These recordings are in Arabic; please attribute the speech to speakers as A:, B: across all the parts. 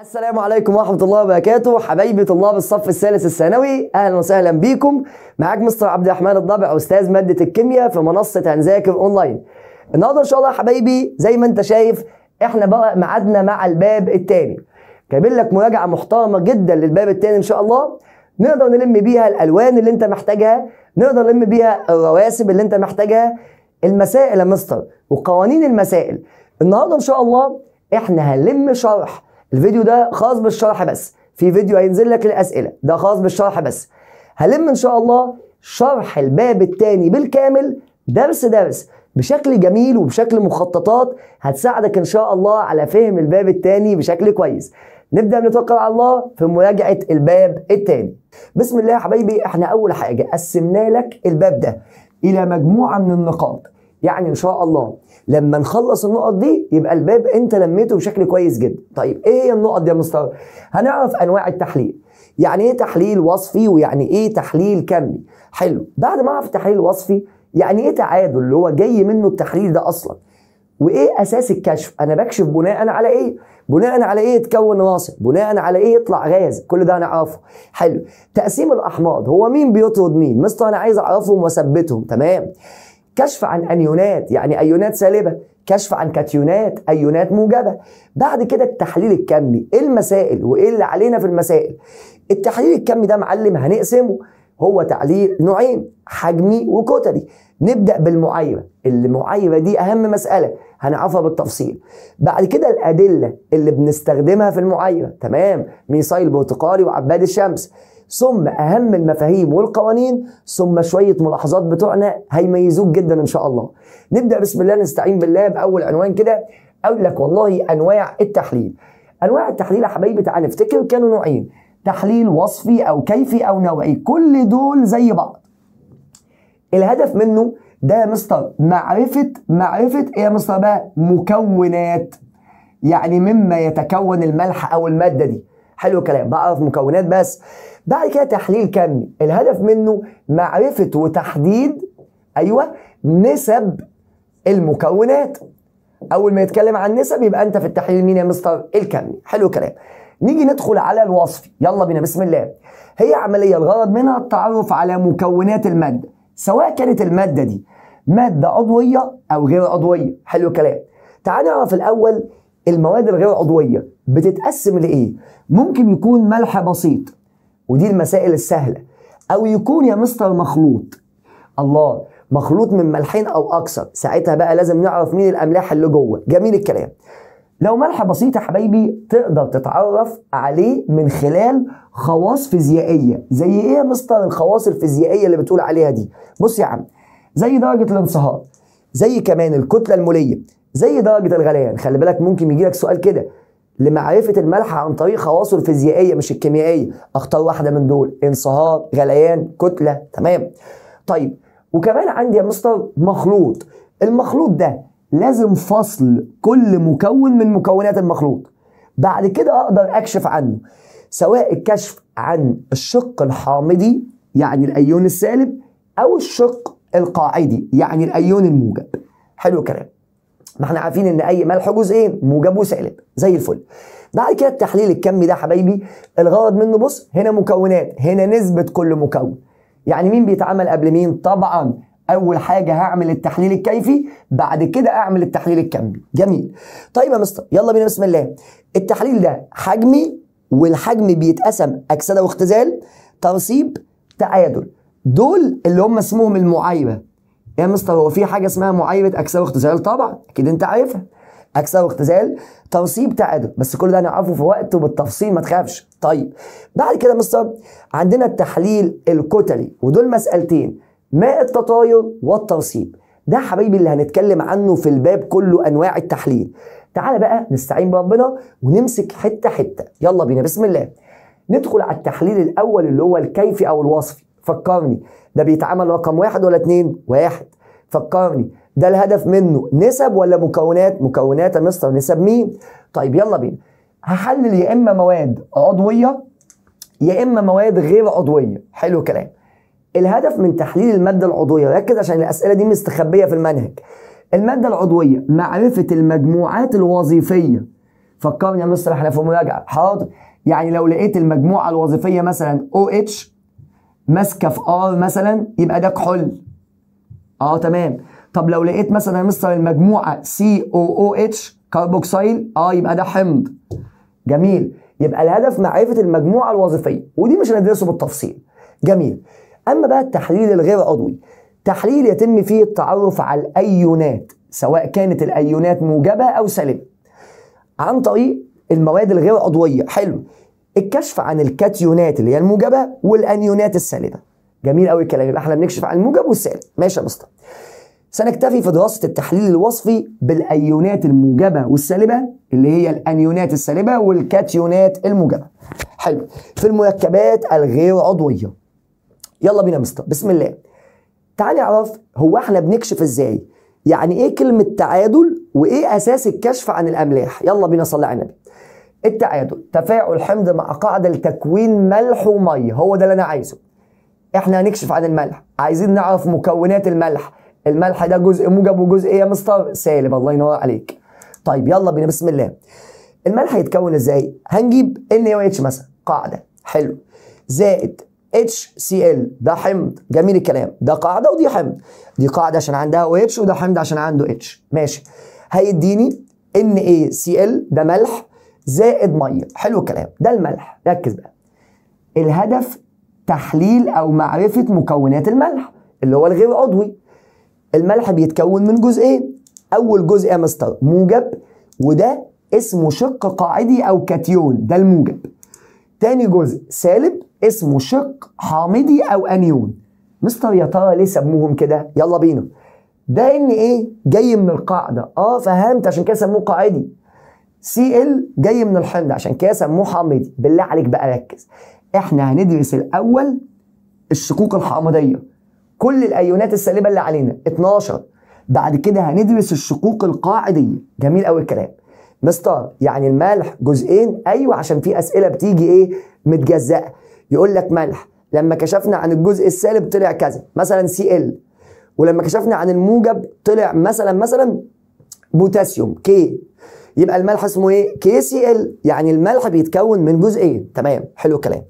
A: السلام عليكم ورحمة الله وبركاته حبايبي طلاب الصف الثالث الثانوي أهلا وسهلا بيكم معاك مستر عبد الرحمن الضبع أستاذ مادة الكيمياء في منصة هنذاكر أونلاين النهاردة إن شاء الله يا حبايبي زي ما أنت شايف إحنا بقى ميعادنا مع الباب الثاني جايبين لك مراجعة محترمة جدا للباب الثاني إن شاء الله نقدر نلم بيها الألوان اللي أنت محتاجها نقدر نلم بيها الرواسب اللي أنت محتاجها المسائل يا مستر وقوانين المسائل النهاردة إن شاء الله إحنا هنلم شرح الفيديو ده خاص بالشرح بس في فيديو هينزل لك الاسئله ده خاص بالشرح بس هلم ان شاء الله شرح الباب الثاني بالكامل درس درس بشكل جميل وبشكل مخططات هتساعدك ان شاء الله على فهم الباب الثاني بشكل كويس نبدا نتوكل على الله في مراجعه الباب الثاني بسم الله يا حبايبي احنا اول حاجه قسمنا لك الباب ده الى مجموعه من النقاط يعني ان شاء الله لما نخلص النقط دي يبقى الباب انت لميته بشكل كويس جدا طيب ايه هي النقط دي يا مستر هنعرف انواع التحليل يعني ايه تحليل وصفي ويعني ايه تحليل كمي حلو بعد ما اعرف التحليل الوصفي يعني ايه تعادل اللي هو جاي منه التحليل ده اصلا وايه اساس الكشف انا بكشف بناء على ايه بناء على ايه يتكون راسب بناء على ايه يطلع غاز كل ده هنعرفه حلو تقسيم الاحماض هو مين بيطرد مين مستر انا عايز اعرفهم واثبتهم تمام كشف عن انيونات يعني ايونات سالبه كشف عن كاتيونات ايونات موجبه بعد كده التحليل الكمي ايه المسائل وايه اللي علينا في المسائل التحليل الكمي ده معلم هنقسمه هو تعليل نوعين حجمي وكتلي نبدا بالمعايره المعايره دي اهم مساله هنعرفها بالتفصيل بعد كده الادله اللي بنستخدمها في المعايره تمام ميثايل برتقالي وعباد الشمس ثم اهم المفاهيم والقوانين ثم شويه ملاحظات بتوعنا هيميزوك جدا ان شاء الله نبدا بسم الله نستعين بالله باول عنوان كده اقول لك والله انواع التحليل انواع التحليل يا حبايبي تعالى نفتكر كانوا نوعين تحليل وصفي او كيفي او نوعي كل دول زي بعض الهدف منه ده يا مستر معرفه معرفه ايه يا مستر بقى مكونات يعني مما يتكون الملح او الماده دي حلو الكلام بعرف مكونات بس بعد كده تحليل كمي الهدف منه معرفه وتحديد ايوه نسب المكونات اول ما يتكلم عن نسب يبقى انت في التحليل مين يا مستر الكمي حلو الكلام نيجي ندخل على الوصف يلا بينا بسم الله هي عمليه الغرض منها التعرف على مكونات الماده سواء كانت الماده دي ماده عضويه او غير عضويه حلو الكلام تعال نعرف الاول المواد الغير عضويه بتتقسم لايه ممكن يكون ملح بسيط ودي المسائل السهله او يكون يا مستر مخلوط الله مخلوط من ملحين او اكثر ساعتها بقى لازم نعرف مين الاملاح اللي جوه جميل الكلام لو ملح بسيط يا حبايبي تقدر تتعرف عليه من خلال خواص فيزيائيه زي ايه يا مستر الخواص الفيزيائيه اللي بتقول عليها دي بص يا عم زي درجه الانصهار زي كمان الكتله الموليه زي درجه الغليان خلي بالك ممكن يجي لك سؤال كده لمعرفه الملح عن طريق خواصه الفيزيائيه مش الكيميائيه اختار واحده من دول انصهار غليان كتله تمام طيب وكمان عندي يا مستر مخلوط المخلوط ده لازم فصل كل مكون من مكونات المخلوط بعد كده اقدر اكشف عنه سواء الكشف عن الشق الحامضي يعني الايون السالب او الشق القاعدي يعني الايون الموجب حلو الكلام ما احنا عارفين ان اي ملح جزئين موجب وسالب زي الفل بعد كده التحليل الكمي ده حبايبي الغرض منه بص هنا مكونات هنا نسبه كل مكون يعني مين بيتعمل قبل مين طبعا اول حاجه هعمل التحليل الكيفي بعد كده اعمل التحليل الكمي جميل طيب يا مستر يلا بينا بسم الله التحليل ده حجمي والحجم بيتقسم اكسده واختزال ترسيب تعادل دول اللي هم اسمهم المعايبه يا مستر هو في حاجه اسمها معايره اكسده واختزال طبعا اكيد انت عارفها اكسده واختزال تنصيب تعادل بس كل ده هنعرفه في وقت وبالتفصيل ما تخافش طيب بعد كده مستر عندنا التحليل الكتلي ودول مسالتين ماء التطاير والترسيب ده حبايبي اللي هنتكلم عنه في الباب كله انواع التحليل تعالى بقى نستعين بربنا ونمسك حته حته يلا بينا بسم الله ندخل على التحليل الاول اللي هو الكيفي او الوصفي فكرني ده بيتعمل رقم واحد ولا اتنين واحد فكرني ده الهدف منه نسب ولا مكونات مكونات يا مستر نسب مين طيب يلا بينا هحلل يا اما مواد عضويه يا اما مواد غير عضويه حلو الكلام الهدف من تحليل الماده العضويه ركز عشان الاسئله دي مستخبيه في المنهج الماده العضويه معرفه المجموعات الوظيفيه فكرني يا مستر احنا في مراجعه حاضر يعني لو لقيت المجموعه الوظيفيه مثلا او OH اتش ماسكه في ار آه مثلا يبقى ده كحول اه تمام طب لو لقيت مثلا يا مستر المجموعه سي او او اتش كربوكسيل اه يبقى ده حمض جميل يبقى الهدف معرفه المجموعه الوظيفيه ودي مش هندرسه بالتفصيل جميل اما بقى التحليل الغير عضوي تحليل يتم فيه التعرف على الايونات سواء كانت الايونات موجبه او سالبه عن طريق المواد الغير عضويه حلو الكشف عن الكاتيونات اللي هي الموجبه والانيونات السالبه جميل قوي الكلام يبقى احنا بنكشف عن الموجب والسالب ماشي يا مستر سنكتفي في دراسه التحليل الوصفي بالايونات الموجبه والسالبه اللي هي الانيونات السالبه والكاتيونات الموجبه حلو في المركبات الغير عضويه يلا بينا يا مستر بسم الله تعال نعرف هو احنا بنكشف ازاي يعني ايه كلمه تعادل وايه اساس الكشف عن الاملاح يلا بينا صلي على النبي التعادل تفاعل حمض مع قاعدة لتكوين ملح ومية هو ده اللي أنا عايزه إحنا هنكشف عن الملح عايزين نعرف مكونات الملح الملح ده جزء موجب وجزء إيه يا مستر سالب الله ينور عليك طيب يلا بينا بسم الله الملح هيتكون ازاي هنجيب NaOH مثلا قاعدة حلو زائد HCl ده حمض جميل الكلام ده قاعدة ودي حمض دي قاعدة عشان عندها OH وده حمض عشان عنده H ماشي هيديني NaCl ده ملح زائد ميه حلو الكلام ده الملح ركز بقى الهدف تحليل او معرفه مكونات الملح اللي هو الغير عضوي الملح بيتكون من جزئين اول جزء يا مستر موجب وده اسمه شق قاعدي او كاتيون ده الموجب تاني جزء سالب اسمه شق حامضي او انيون مستر يا ترى ليه سموهم كده يلا بينا ده ان ايه جاي من القاعده اه فهمت عشان كده سموه قاعدي سي ال جاي من الحمض عشان كده سموه حامضي بالله عليك بقى ركز احنا هندرس الاول الشقوق الحامضيه كل الايونات السالبه اللي علينا 12 بعد كده هندرس الشقوق القاعديه جميل قوي الكلام مستر يعني الملح جزئين ايوه عشان في اسئله بتيجي ايه متجزأه يقول لك ملح لما كشفنا عن الجزء السالب طلع كذا مثلا سي ال ولما كشفنا عن الموجب طلع مثلا مثلا بوتاسيوم كي يبقى الملح اسمه ايه؟ كي سي ال يعني الملح بيتكون من جزئين تمام حلو الكلام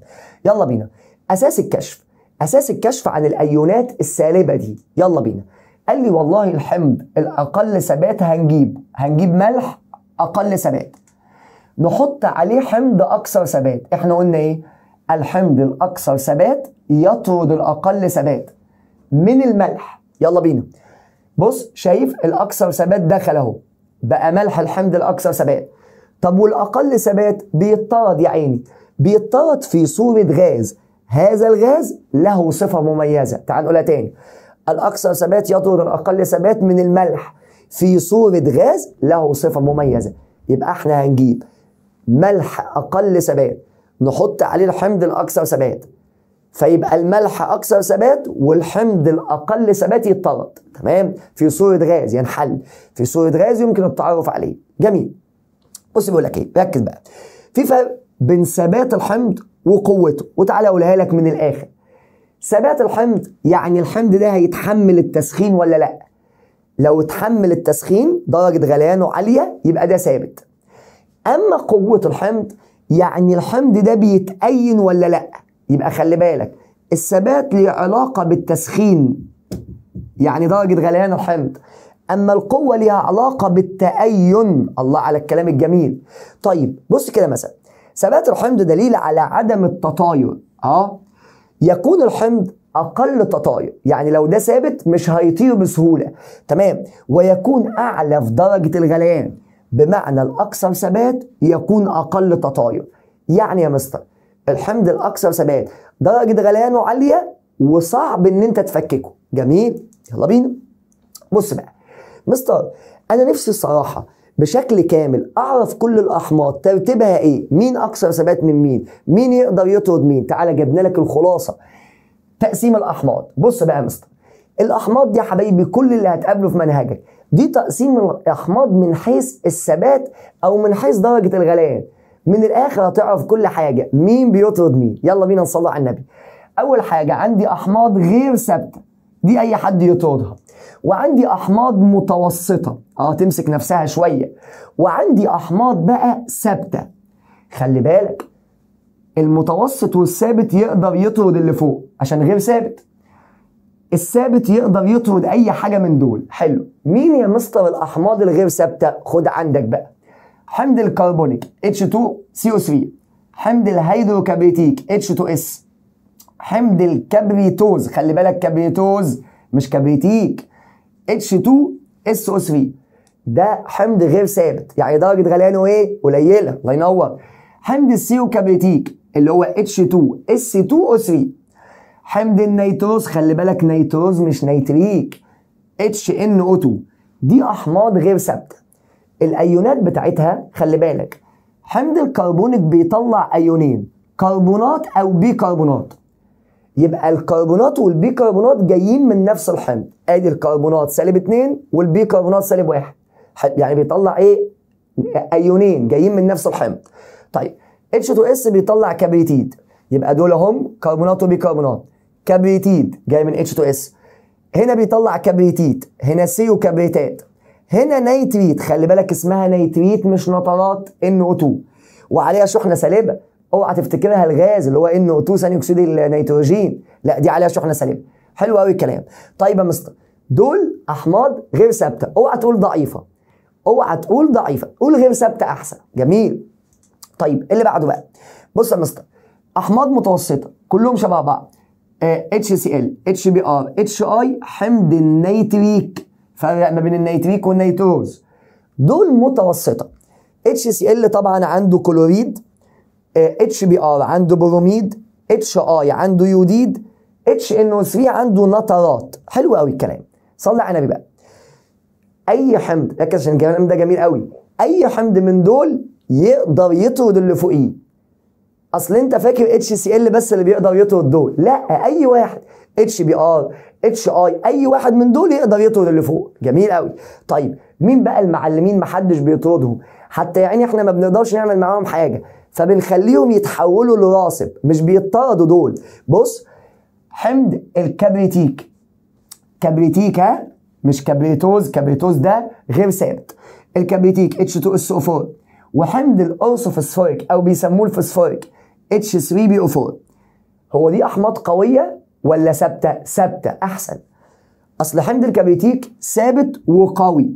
A: يلا بينا اساس الكشف اساس الكشف عن الايونات السالبه دي يلا بينا قال لي والله الحمض الاقل ثبات هنجيب هنجيب ملح اقل ثبات نحط عليه حمض اكثر ثبات احنا قلنا ايه الحمض الاكثر ثبات يطرد الاقل ثبات من الملح يلا بينا بص شايف الاكثر ثبات دخل اهو بقى ملح الحمض الاكثر ثبات طب والاقل ثبات بيطرد يا عيني بيطرد في صوره غاز هذا الغاز له صفه مميزه تعال نقولها تاني الاكثر ثبات يطرد الاقل ثبات من الملح في صوره غاز له صفه مميزه يبقى احنا هنجيب ملح اقل ثبات نحط عليه الحمض الاكثر ثبات فيبقى الملح اكثر ثبات والحمض الاقل ثبات يتطرد تمام في صوره غاز ينحل يعني في صوره غاز يمكن التعرف عليه جميل بص بيقول لك ايه ركز بقى في فرق بين ثبات الحمض وقوته وتعالى اقولها لك من الاخر ثبات الحمض يعني الحمض ده هيتحمل التسخين ولا لا لو اتحمل التسخين درجه غليانه عاليه يبقى ده ثابت اما قوه الحمض يعني الحمض ده بيتأين ولا لا يبقى خلي بالك الثبات له علاقة بالتسخين يعني درجة غليان الحمض أما القوة ليها علاقة بالتأين الله على الكلام الجميل طيب بص كده مثلا ثبات الحمض دليل على عدم التطاير اه يكون الحمض اقل تطاير يعني لو ده ثابت مش هيطير بسهوله تمام ويكون اعلى في درجه الغليان بمعنى الاكثر ثبات يكون اقل تطاير يعني يا مستر الحمض الاكثر ثبات درجه غليانه عاليه وصعب ان انت تفككه جميل يلا بينا بص بقى مستر انا نفسي الصراحه بشكل كامل اعرف كل الاحماض ترتيبها ايه مين اكثر ثبات من مين مين يقدر يطرد مين تعالى جبنا لك الخلاصه تقسيم الاحماض بص بقى يا مستر الاحماض دي يا حبايبي كل اللي هتقابله في منهجك دي تقسيم الاحماض من حيث الثبات او من حيث درجه الغليان من الاخر هتعرف كل حاجه مين بيطرد مين يلا بينا نصلي على النبي اول حاجه عندي احماض غير ثابته دي اي حد يطردها وعندي احماض متوسطه اه تمسك نفسها شويه وعندي احماض بقى ثابته خلي بالك المتوسط والثابت يقدر يطرد اللي فوق عشان غير ثابت الثابت يقدر يطرد اي حاجه من دول حلو مين يا مستر الاحماض الغير ثابته خد عندك بقى حمض الكربونيك H2CO3 حمض الهيدروكبريتيك H2S حمض الكبريتوز خلي بالك كبريتوز مش كبريتيك H2SO3 ده حمض غير ثابت يعني درجة غليانه ايه؟ قليلة الله ينور حمض السيوكبريتيك اللي هو H2S2O3 حمض النيتروز خلي بالك نيتروز مش نيتريك HNO2 دي أحماض غير ثابتة الايونات بتاعتها خلي بالك حمض الكربونيك بيطلع ايونين كربونات او بيكربونات يبقى الكربونات والبيكربونات جايين من نفس الحمض ادي الكربونات سالب 2 والبيكربونات سالب 1 يعني بيطلع ايه ايونين جايين من نفس الحمض طيب H2S بيطلع كبريتيد يبقى دول هم كربونات وبيكربونات كبريتيد جاي من H2S هنا بيطلع كبريتيد هنا سي وكبريتات هنا نيتريت خلي بالك اسمها نيتريت مش نطرات ان او 2 وعليها شحنه سالبه اوعى تفتكرها الغاز اللي هو ان او 2 ثاني اكسيد النيتروجين لا دي عليها شحنه سالبه حلو قوي الكلام طيب يا مستر دول احماض غير ثابته اوعى تقول ضعيفه اوعى تقول ضعيفه قول غير ثابته احسن جميل طيب اللي بعده بقى بص يا مستر احماض متوسطه كلهم شبه بعض اتش سي ال اتش بي ار اتش اي حمض النيتريك فرق ما بين النيتريك والنيتروز دول متوسطه اتش سي ال طبعا عنده كلوريد اتش بي ار عنده بروميد اتش اي عنده يوديد اتش ان او 3 عنده نترات حلو قوي الكلام صلي على النبي بقى اي حمض ركز عشان الكلام ده جميل قوي اي حمض من دول يقدر يطرد اللي فوقيه اصل انت فاكر اتش سي ال بس اللي بيقدر يطرد دول لا اي واحد اتش بي ار اتش اي اي واحد من دول يقدر يطرد اللي فوق جميل قوي طيب مين بقى المعلمين محدش بيطردهم حتى يعني احنا ما بنقدرش نعمل معاهم حاجه فبنخليهم يتحولوا لراسب مش بيطردوا دول بص حمض الكبريتيك كبريتيك ها مش كبريتوز كبريتوز ده غير ثابت الكبريتيك اتش 2 اس 4 وحمض الاورثوفوسفوريك او بيسموه الفوسفوريك اتش 3 بي او 4 هو دي احماض قويه ولا ثابته ثابته احسن اصل حمض الكبريتيك ثابت وقوي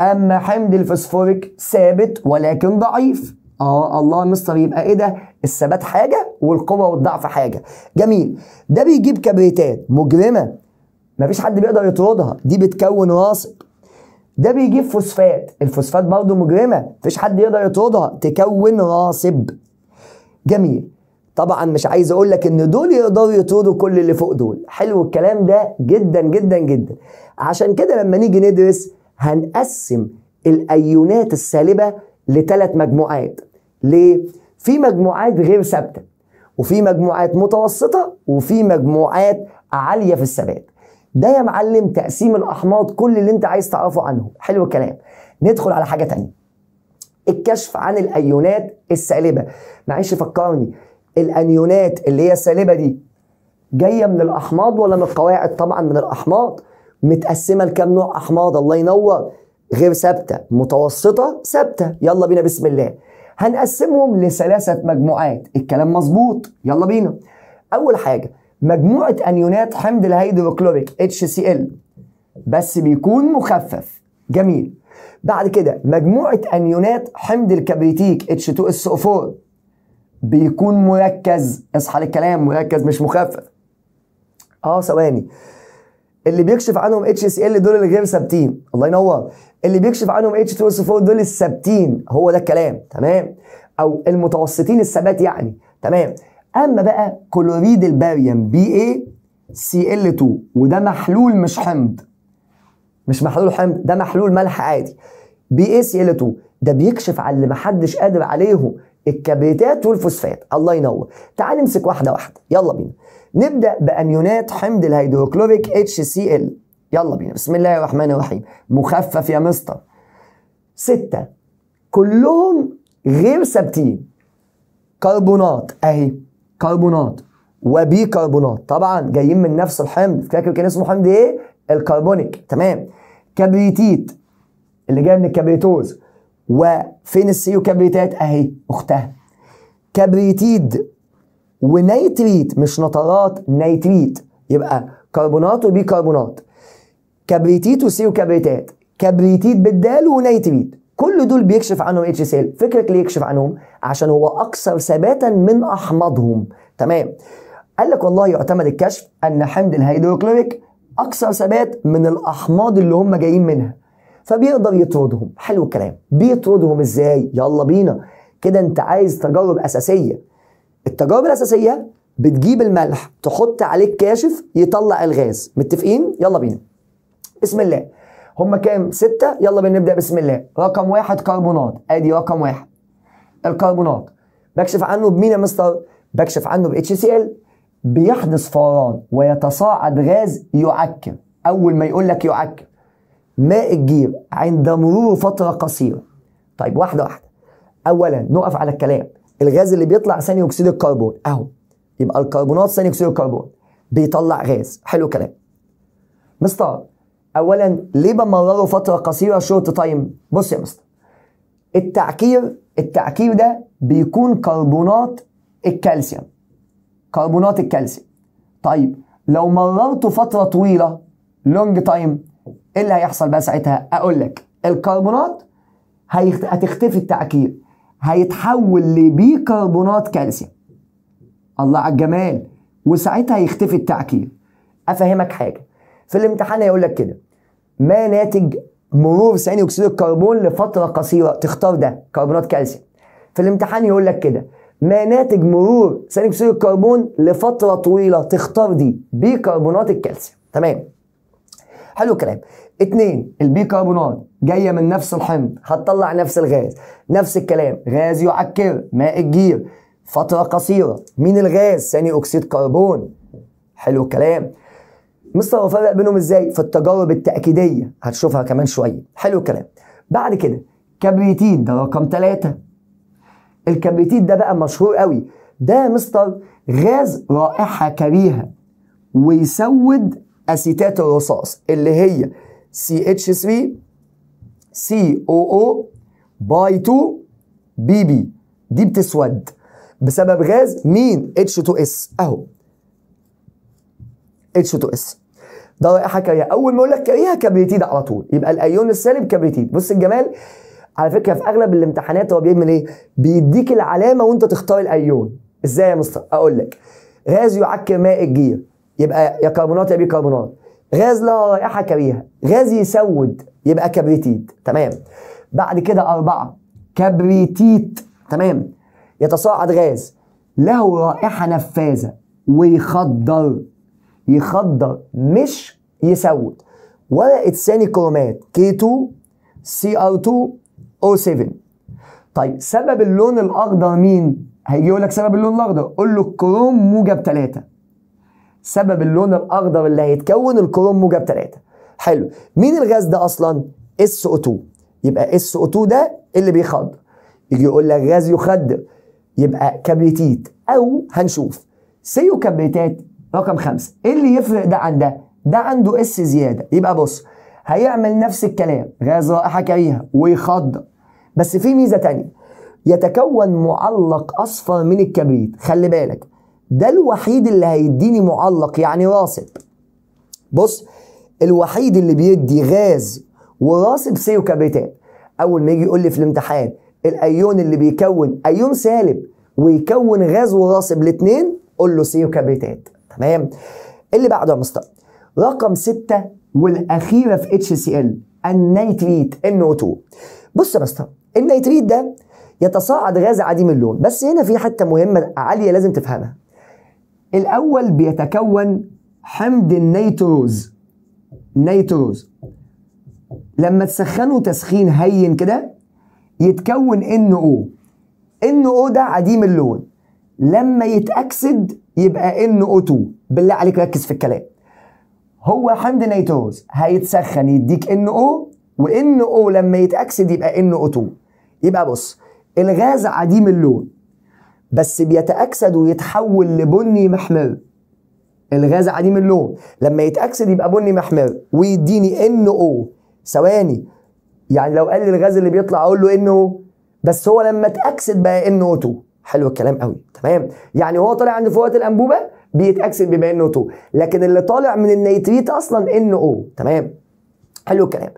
A: اما حمض الفوسفوريك ثابت ولكن ضعيف اه الله مستر يبقى ايه ده الثبات حاجه والقوه والضعف حاجه جميل ده بيجيب كبريتات مجرمه مفيش حد بيقدر يطردها دي بتكون راسب ده بيجيب فوسفات الفوسفات برضه مجرمه مفيش حد يقدر يطردها تكون راسب جميل طبعا مش عايز اقول لك ان دول يقدروا يطردوا كل اللي فوق دول حلو الكلام ده جدا جدا جدا عشان كده لما نيجي ندرس هنقسم الايونات السالبه لثلاث مجموعات ليه في مجموعات غير ثابته وفي مجموعات متوسطه وفي مجموعات عاليه في الثبات ده يا معلم تقسيم الاحماض كل اللي انت عايز تعرفه عنه حلو الكلام ندخل على حاجه تانية الكشف عن الايونات السالبه معلش فكرني الانيونات اللي هي سالبه دي جايه من الاحماض ولا من القواعد طبعا من الاحماض متقسمه لكام نوع احماض الله ينور غير ثابته متوسطه ثابته يلا بينا بسم الله هنقسمهم لثلاثه مجموعات الكلام مظبوط يلا بينا اول حاجه مجموعه انيونات حمض الهيدروكلوريك HCl بس بيكون مخفف جميل بعد كده مجموعه انيونات حمض الكبريتيك H2SO4 بيكون مركز اصحى للكلام مركز مش مخفف اه ثواني اللي بيكشف عنهم اتش اس ال دول الغير ثابتين الله ينور اللي بيكشف عنهم اتش 2 اس 4 دول الثابتين هو ده الكلام تمام او المتوسطين الثبات يعني تمام اما بقى كلوريد الباريوم بي اي سي ال 2 وده محلول مش حمض مش محلول حمض ده محلول ملح عادي بي اي سي ال 2 ده بيكشف على اللي محدش قادر عليهم الكبريتات والفوسفات الله ينور تعال نمسك واحده واحده يلا بينا نبدا بانيونات حمض الهيدروكلوريك اتش سي ال يلا بينا بسم الله الرحمن الرحيم مخفف يا مستر ستة كلهم غير ثابتين كربونات اهي كربونات وبيكربونات طبعا جايين من نفس الحمض فاكر كان اسمه حمض ايه الكربونيك تمام كبريتيت اللي جاي من الكبريتوز وفين السي وكبريتات اهي اختها كبريتيد ونيتريت مش نطرات نيتريت يبقى كربونات وبيكربونات كبريتيت وسي وكبريتات كبريتيد بالدال ونيتريت كل دول بيكشف عنهم اتش سي ال فكرك ليه يكشف عنهم عشان هو اكثر ثباتا من احمضهم تمام قال لك والله يعتمد الكشف ان حمض الهيدروكلوريك اكثر ثبات من الاحماض اللي هم جايين منها فبيقدر يطردهم حلو الكلام بيطردهم ازاي يلا بينا كده انت عايز تجارب اساسيه التجارب الاساسيه بتجيب الملح تحط عليه كاشف يطلع الغاز متفقين يلا بينا بسم الله هما كام ستة يلا بينا نبدأ بسم الله رقم واحد كربونات ادي رقم واحد الكربونات بكشف عنه بمين يا مستر بكشف عنه ب HCl بيحدث فوران ويتصاعد غاز يعكر اول ما يقول لك يعكر ماء الجير عند مرور فترة قصيرة طيب واحدة واحدة أولا نقف على الكلام الغاز اللي بيطلع ثاني أكسيد الكربون أهو يبقى الكربونات ثاني أكسيد الكربون بيطلع غاز حلو كلام مستر أولا ليه بمرره فترة قصيرة شورت تايم بص يا مستر التعكير التعكير ده بيكون كربونات الكالسيوم كربونات الكالسيوم طيب لو مررته فترة طويلة لونج تايم ايه اللي هيحصل بقى ساعتها اقول لك الكربونات هتختفي التعكير هيتحول لبيكربونات كالسيوم الله على الجمال وساعتها يختفي التعكير افهمك حاجه في الامتحان هيقول لك كده ما ناتج مرور ثاني اكسيد الكربون لفتره قصيره تختار ده كربونات كالسيوم في الامتحان يقول لك كده ما ناتج مرور ثاني اكسيد الكربون لفتره طويله تختار دي بيكربونات الكالسيوم تمام حلو الكلام اتنين البيكربونات جايه من نفس الحمض هتطلع نفس الغاز نفس الكلام غاز يعكر ماء الجير فتره قصيره مين الغاز ثاني اكسيد كربون حلو الكلام مستر افرق بينهم ازاي في التجارب التاكيديه هتشوفها كمان شويه حلو الكلام بعد كده كبريتين ده رقم ثلاثة الكبريتين ده بقى مشهور قوي ده مستر غاز رائحه كريهه ويسود اسيتات الرصاص اللي هي CH3 COO باي 2 بي بي دي بتسود بسبب غاز مين H2S اهو H2S ده رائحه كريهه اول ما اقول لك كريهه كبريتيد على طول يبقى الايون السالب كبريتيد بص الجمال على فكره في اغلب الامتحانات هو بيعمل ايه بيديك العلامه وانت تختار الايون ازاي يا مستر اقول لك غاز يعكر ماء الجير يبقى يا كربونات يا بيكربونات غاز له رائحه كريهه غاز يسود يبقى كبريتيت تمام بعد كده أربعة كبريتيت تمام يتصاعد غاز له رائحة نفاذة ويخدر يخدر مش يسود ورقة ثاني كرومات K2 CR2 O7 طيب سبب اللون الأخضر مين؟ هيجي يقول لك سبب اللون الأخضر قول له الكروم موجب ثلاثه سبب اللون الاخضر اللي هيتكون الكروم موجب 3 حلو مين الغاز ده اصلا اس او 2 يبقى اس او 2 ده اللي بيخضر يجي يقول لك غاز يخدر يبقى كبريتيت او هنشوف سيو كبريتات رقم خمسة ايه اللي يفرق ده عن ده ده عنده اس زياده يبقى بص هيعمل نفس الكلام غاز رائحه كريهه ويخضر بس في ميزه تانية يتكون معلق اصفر من الكبريت خلي بالك ده الوحيد اللي هيديني معلق يعني راسب بص الوحيد اللي بيدي غاز وراسب سيو سيوكابيتات اول ما يجي يقول لي في الامتحان الايون اللي بيكون ايون سالب ويكون غاز وراسب الاثنين قول له سيوكابيتات تمام اللي بعده يا مستر رقم ستة والاخيره في اتش سي ال النيتريت او 2 بص يا مستر النيتريت ده يتصاعد غاز عديم اللون بس هنا في حته مهمه عاليه لازم تفهمها الأول بيتكون حمض النيتروز نيتروز لما تسخنه تسخين هين كده يتكون NO NO ده عديم اللون لما يتأكسد يبقى NO2 بالله عليك ركز في الكلام هو حمض نيتروز هيتسخن يديك NO و NO لما يتأكسد يبقى NO2 يبقى بص الغاز عديم اللون بس بيتأكسد ويتحول لبني محمر الغاز عديم اللون لما يتأكسد يبقى بني محمر ويديني ان او ثواني يعني لو قال لي الغاز اللي بيطلع اقول له ان او بس هو لما اتأكسد بقى ان او 2 حلو الكلام قوي تمام يعني هو طالع عند فوات الانبوبه بيتأكسد بيبقى ان او 2 لكن اللي طالع من النيتريت اصلا ان او تمام حلو الكلام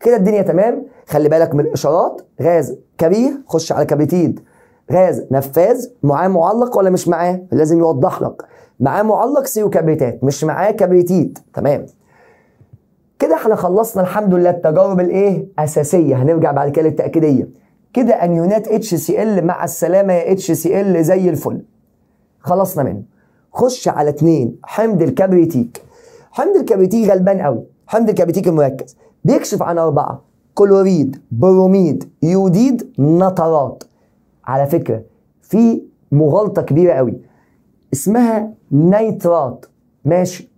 A: كده الدنيا تمام خلي بالك من الاشارات غاز كبير خش على كبريتيد غاز نفاذ معاه معلق ولا مش معاه لازم يوضح لك معاه معلق سيو كبريتات مش معاه كبريتيت تمام كده احنا خلصنا الحمد لله التجارب الايه اساسيه هنرجع بعد كده للتاكيديه كده انيونات اتش سي ال مع السلامه يا اتش سي ال زي الفل خلصنا منه خش على اتنين حمض الكبريتيك حمض الكبريتيك غلبان قوي حمض الكبريتيك المركز بيكشف عن اربعه كلوريد بروميد يوديد نترات على فكره في مغالطه كبيره قوي اسمها نيترات ماشي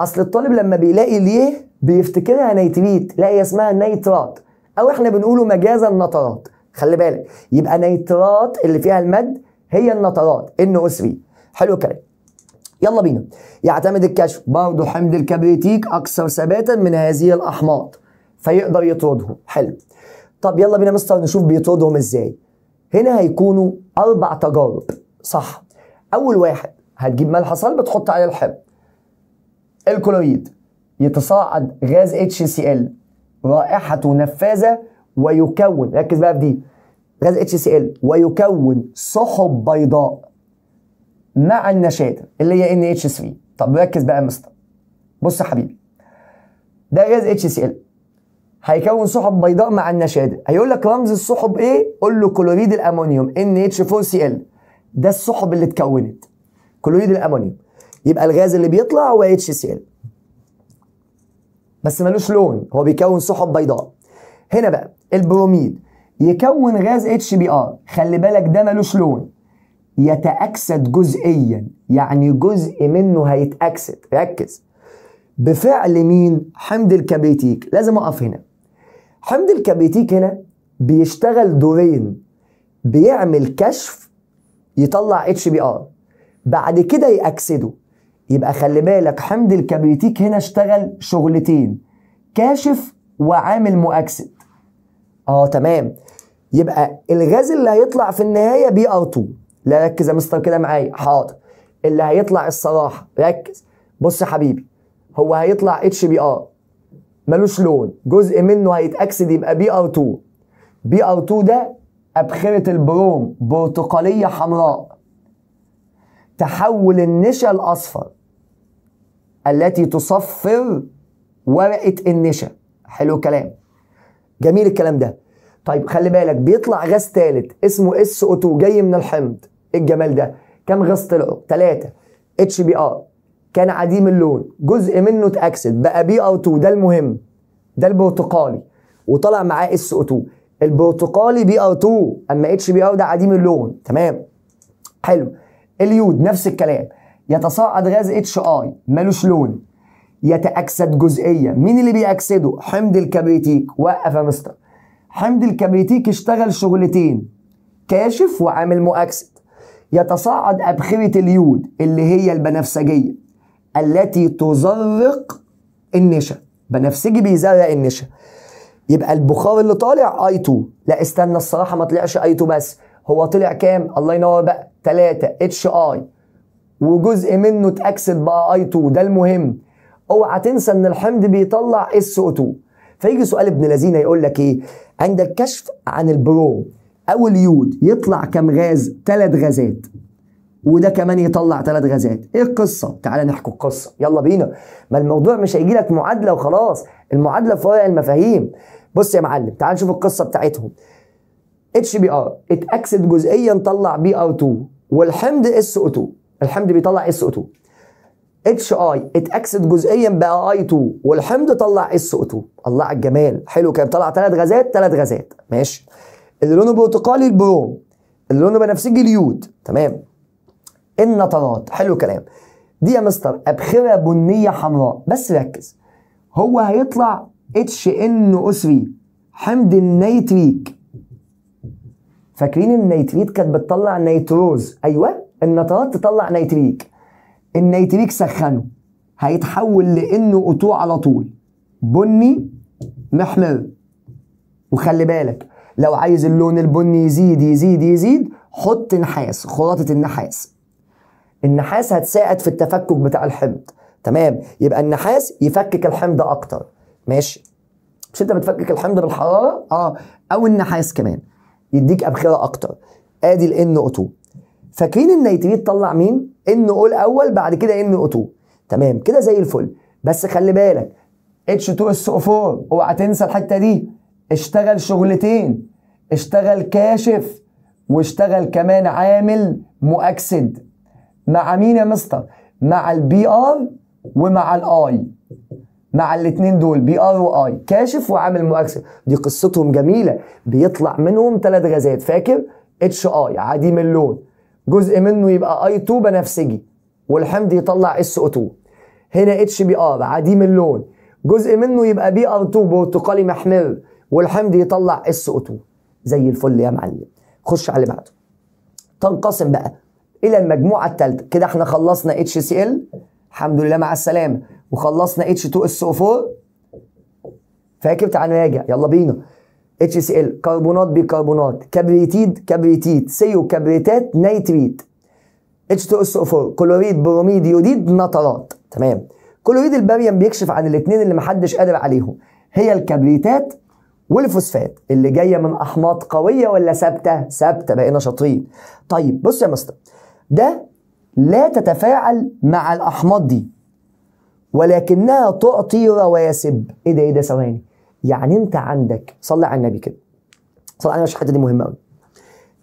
A: اصل الطالب لما بيلاقي ليه بيفتكرها نيتريت لا هي اسمها نيترات او احنا بنقوله مجازا نترات خلي بالك يبقى نيترات اللي فيها المد هي النترات ان او 3 حلو الكلام يلا بينا يعتمد الكشف برضه حمض الكبريتيك اكثر ثباتا من هذه الاحماض فيقدر يطردهم حلو طب يلا بينا مستر نشوف بيطردهم ازاي هنا هيكونوا اربع تجارب صح اول واحد هتجيب ملح صلب تحط عليه الحب الكلوريد يتصاعد غاز HCl رائحته نفاذة ويكون ركز بقى في دي غاز HCl ويكون سحب بيضاء مع النشاده اللي هي NH3 طب ركز بقى يا مستر بص يا حبيبي ده غاز HCl هيكون سحب بيضاء مع النشادة هيقول لك رمز السحب ايه قول له كلوريد الامونيوم NH4Cl ده السحب اللي اتكونت كلوريد الامونيوم يبقى الغاز اللي بيطلع هو HCl بس ملوش لون هو بيكون سحب بيضاء هنا بقى البروميد يكون غاز HBr خلي بالك ده ملوش لون يتأكسد جزئيا يعني جزء منه هيتأكسد ركز بفعل مين حمض الكبريتيك لازم اقف هنا حمض الكبريتيك هنا بيشتغل دورين بيعمل كشف يطلع اتش بي ار بعد كده يأكسده يبقى خلي بالك حمض الكبريتيك هنا اشتغل شغلتين كاشف وعامل مؤكسد اه تمام يبقى الغاز اللي هيطلع في النهايه بي ار 2 لا ركز يا مستر كده معايا حاضر اللي هيطلع الصراحه ركز بص يا حبيبي هو هيطلع اتش بي ار ملوش لون جزء منه هيتأكسد يبقى بي ار 2 بي ار 2 ده أبخرة البروم برتقالية حمراء تحول النشا الأصفر التي تصفر ورقة النشا حلو الكلام جميل الكلام ده طيب خلي بالك بيطلع غاز ثالث اسمه اس او 2 جاي من الحمض إيه الجمال ده كم غاز طلعوا؟ ثلاثة اتش بي ار كان عديم اللون جزء منه اتاكسد بقى بي او 2 ده المهم ده البرتقالي وطلع معاه اس او 2 البرتقالي بي او 2 اما اتش بي او ده عديم اللون تمام حلو اليود نفس الكلام يتصاعد غاز اتش اي ملوش لون يتاكسد جزئيا مين اللي بيأكسده حمض الكبريتيك وقف يا مستر حمض الكبريتيك اشتغل شغلتين كاشف وعامل مؤكسد يتصاعد أبخرة اليود اللي هي البنفسجية التي تزرق النشا بنفسجي بيزرق النشا يبقى البخار اللي طالع اي 2 لا استنى الصراحه ما طلعش اي 2 بس هو طلع كام الله ينور بقى 3 اتش اي وجزء منه اتاكسد بقى اي 2 ده المهم اوعى تنسى ان الحمض بيطلع اس او 2 فيجي سؤال ابن لذينه يقول لك ايه عند الكشف عن البروم او اليود يطلع كم غاز ثلاث غازات وده كمان يطلع ثلاث غازات ايه القصه تعالى نحكي القصه يلا بينا ما الموضوع مش هيجي لك معادله وخلاص المعادله فوائق المفاهيم بص يا معلم تعال نشوف القصه بتاعتهم اتش بي ار اتاكسد جزئيا طلع بي ار 2 والحمض اس او 2 الحمض بيطلع اس او 2 اتش اي اتاكسد جزئيا بقى اي 2 والحمض طلع اس او 2 الله على الجمال حلو كده طلع ثلاث غازات ثلاث غازات ماشي اللي لونه برتقالي البروم اللي لونه بنفسجي اليود تمام النطرات حلو الكلام دي يا مستر ابخره بنيه حمراء بس ركز هو هيطلع اتش ان او 3 حمض النيتريك فاكرين النيتريك كانت بتطلع نيتروز ايوه النطرات تطلع نيتريك النيتريك سخنه هيتحول لانه اوتو على طول بني محمر وخلي بالك لو عايز اللون البني يزيد يزيد يزيد حط نحاس خراطه النحاس النحاس هتساعد في التفكك بتاع الحمض تمام يبقى النحاس يفكك الحمض اكتر ماشي مش انت بتفكك الحمض بالحراره اه او النحاس كمان يديك ابخره اكتر ادي الان او 2 فاكرين النيتريت طلع مين ان او الاول بعد كده ان او 2 تمام كده زي الفل بس خلي بالك H2SO4 اوعى تنسى الحته دي اشتغل شغلتين اشتغل كاشف واشتغل كمان عامل مؤكسد مع مين يا مستر مع البي ار ومع الاي مع الاثنين دول بي ار واي كاشف وعامل مؤكسر دي قصتهم جميله بيطلع منهم ثلاث غازات فاكر اتش اي عديم اللون جزء منه يبقى اي 2 بنفسجي والحمض يطلع اس او 2 هنا اتش بي ار عديم اللون جزء منه يبقى بي ار 2 برتقالي محمر والحمض يطلع اس او 2 زي الفل يا معلم خش على اللي بعده تنقسم بقى الى المجموعه الثالثه كده احنا خلصنا اتش سي ال الحمد لله مع السلامه وخلصنا اتش 2 اس او 4 فاكر تعالى نراجع يلا بينا اتش سي ال كربونات بيكربونات كبريتيد كبريتيد سيو كبريتات نيتريت اتش 2 اس او 4 كلوريد بروميد يوديد نترات تمام كلوريد الباريوم بيكشف عن الاثنين اللي محدش قادر عليهم هي الكبريتات والفوسفات اللي جايه من احماض قويه ولا ثابته ثابته بقينا شاطرين طيب بص يا مستر ده لا تتفاعل مع الأحماض دي ولكنها تعطي رواسب ايه ده ايه ده ثواني يعني انت عندك صلي على النبي كده صلي على النبي الحته دي مهمه قوي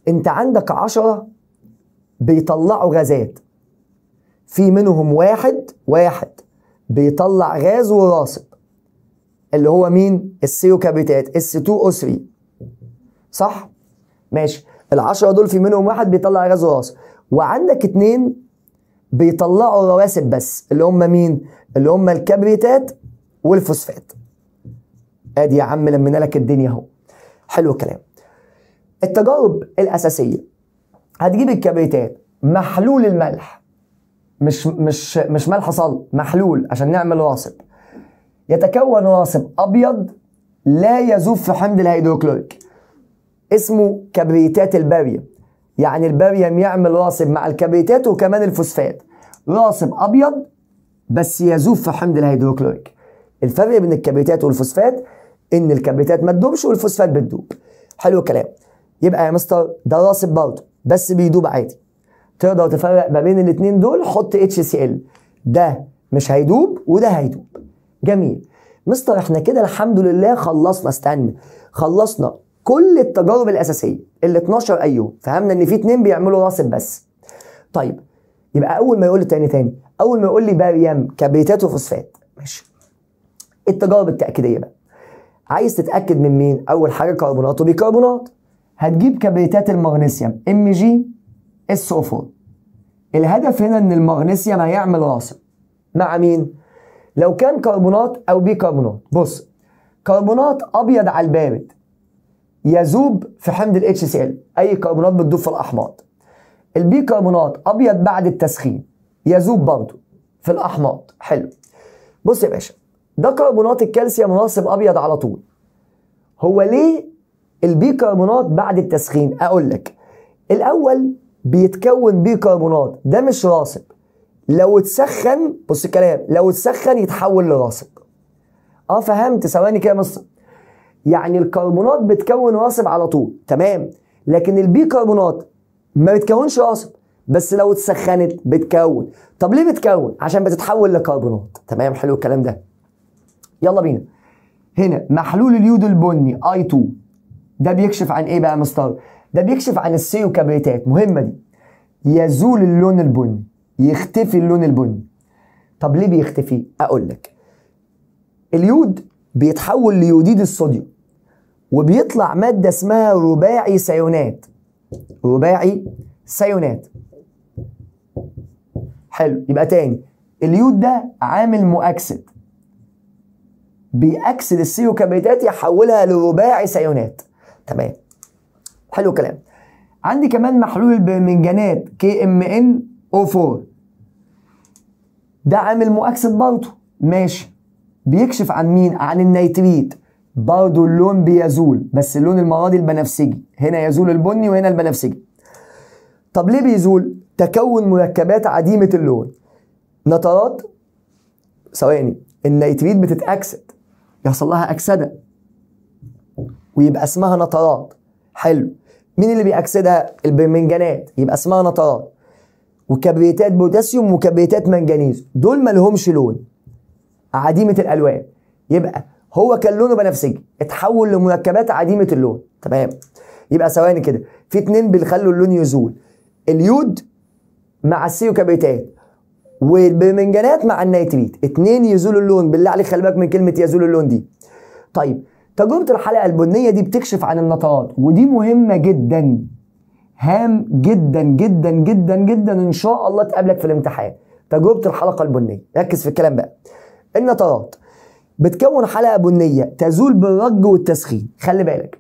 A: انت عندك عشرة بيطلعوا غازات في منهم واحد واحد بيطلع غاز وراسب اللي هو مين السيو كابيتات اس 2 او 3 صح ماشي العشرة دول في منهم واحد بيطلع غاز وراسب وعندك اتنين بيطلعوا رواسب بس اللي هم مين؟ اللي هم الكبريتات والفوسفات. ادي يا عم لمينا لك الدنيا اهو. حلو الكلام. التجارب الاساسيه هتجيب الكبريتات محلول الملح مش مش مش ملح صلب محلول عشان نعمل راسب يتكون راسب ابيض لا يذوب في حمض الهيدروكلوريك اسمه كبريتات الباريوم يعني البريم يعمل راسب مع الكبريتات وكمان الفوسفات راسب ابيض بس يذوب في حمض الهيدروكلوريك الفرق بين الكبريتات والفوسفات ان الكبريتات ما تدوبش والفوسفات بتدوب حلو الكلام يبقى يا مستر ده راسب برضه بس بيدوب عادي تقدر تفرق ما بين الاثنين دول حط اتش سي ال ده مش هيدوب وده هيدوب جميل مستر احنا كده الحمد لله خلصنا استنى خلصنا كل التجارب الاساسيه ال 12 ايو فهمنا ان في اتنين بيعملوا راسب بس طيب يبقى اول ما يقول لي تاني تاني اول ما يقول لي باريام كبريتات وفوسفات ماشي التجارب التاكيديه بقى عايز تتاكد من مين اول حاجه كربونات وبيكربونات هتجيب كبريتات المغنيسيوم ام جي اس او 4 الهدف هنا ان المغنيسيوم هيعمل راسب مع مين لو كان كربونات او بيكربونات بص كربونات ابيض على البارد يذوب في حمض ال HCl أي كربونات بتذوب في الأحماض البيكربونات أبيض بعد التسخين يذوب برضه في الأحماض حلو بص يا باشا ده كربونات الكالسيوم مناسب أبيض على طول هو ليه البيكربونات بعد التسخين أقول لك الأول بيتكون بيكربونات ده مش راسب لو اتسخن بص الكلام لو اتسخن يتحول لراسب اه فهمت ثواني كده يا مستر يعني الكربونات بتكون واصب على طول تمام لكن البيكربونات ما بتكونش واصب بس لو اتسخنت بتكون طب ليه بتكون عشان بتتحول لكربونات تمام حلو الكلام ده يلا بينا هنا محلول اليود البني اي 2 ده بيكشف عن ايه بقى مستر ده بيكشف عن السيوكابريتات مهمه دي يزول اللون البني يختفي اللون البني طب ليه بيختفي اقول لك اليود بيتحول ليوديد الصوديوم وبيطلع مادة اسمها رباعي سيونات رباعي سيونات حلو يبقى تاني اليود ده عامل مؤكسد بيأكسد السيو كبريتات يحولها لرباعي سيونات تمام حلو الكلام عندي كمان محلول البرمنجانات كي ام ان او 4 ده عامل مؤكسد برضه ماشي بيكشف عن مين عن النيتريت برضه اللون بيزول بس اللون المره دي البنفسجي هنا يزول البني وهنا البنفسجي طب ليه بيزول تكون مركبات عديمه اللون نترات ثواني النيتريت بتتاكسد يحصل لها اكسده ويبقى اسمها نترات حلو مين اللي بيأكسدها البرمنجانات يبقى اسمها نترات وكبريتات بوتاسيوم وكبريتات منجنيز دول ما لهمش لون عديمه الالوان يبقى هو كان لونه بنفسجي اتحول لمركبات عديمه اللون تمام يبقى ثواني كده في اتنين بيخلوا اللون يزول اليود مع السيوكابيتات والبرمنجانات مع النيتريت اتنين يزولوا اللون بالله عليك خلي بالك من كلمه يزول اللون دي طيب تجربه الحلقه البنيه دي بتكشف عن النطرات ودي مهمه جدا هام جدا جدا جدا جدا ان شاء الله تقابلك في الامتحان تجربه الحلقه البنيه ركز في الكلام بقى النطرات بتكون حلقه بنيه تزول بالرج والتسخين خلي بالك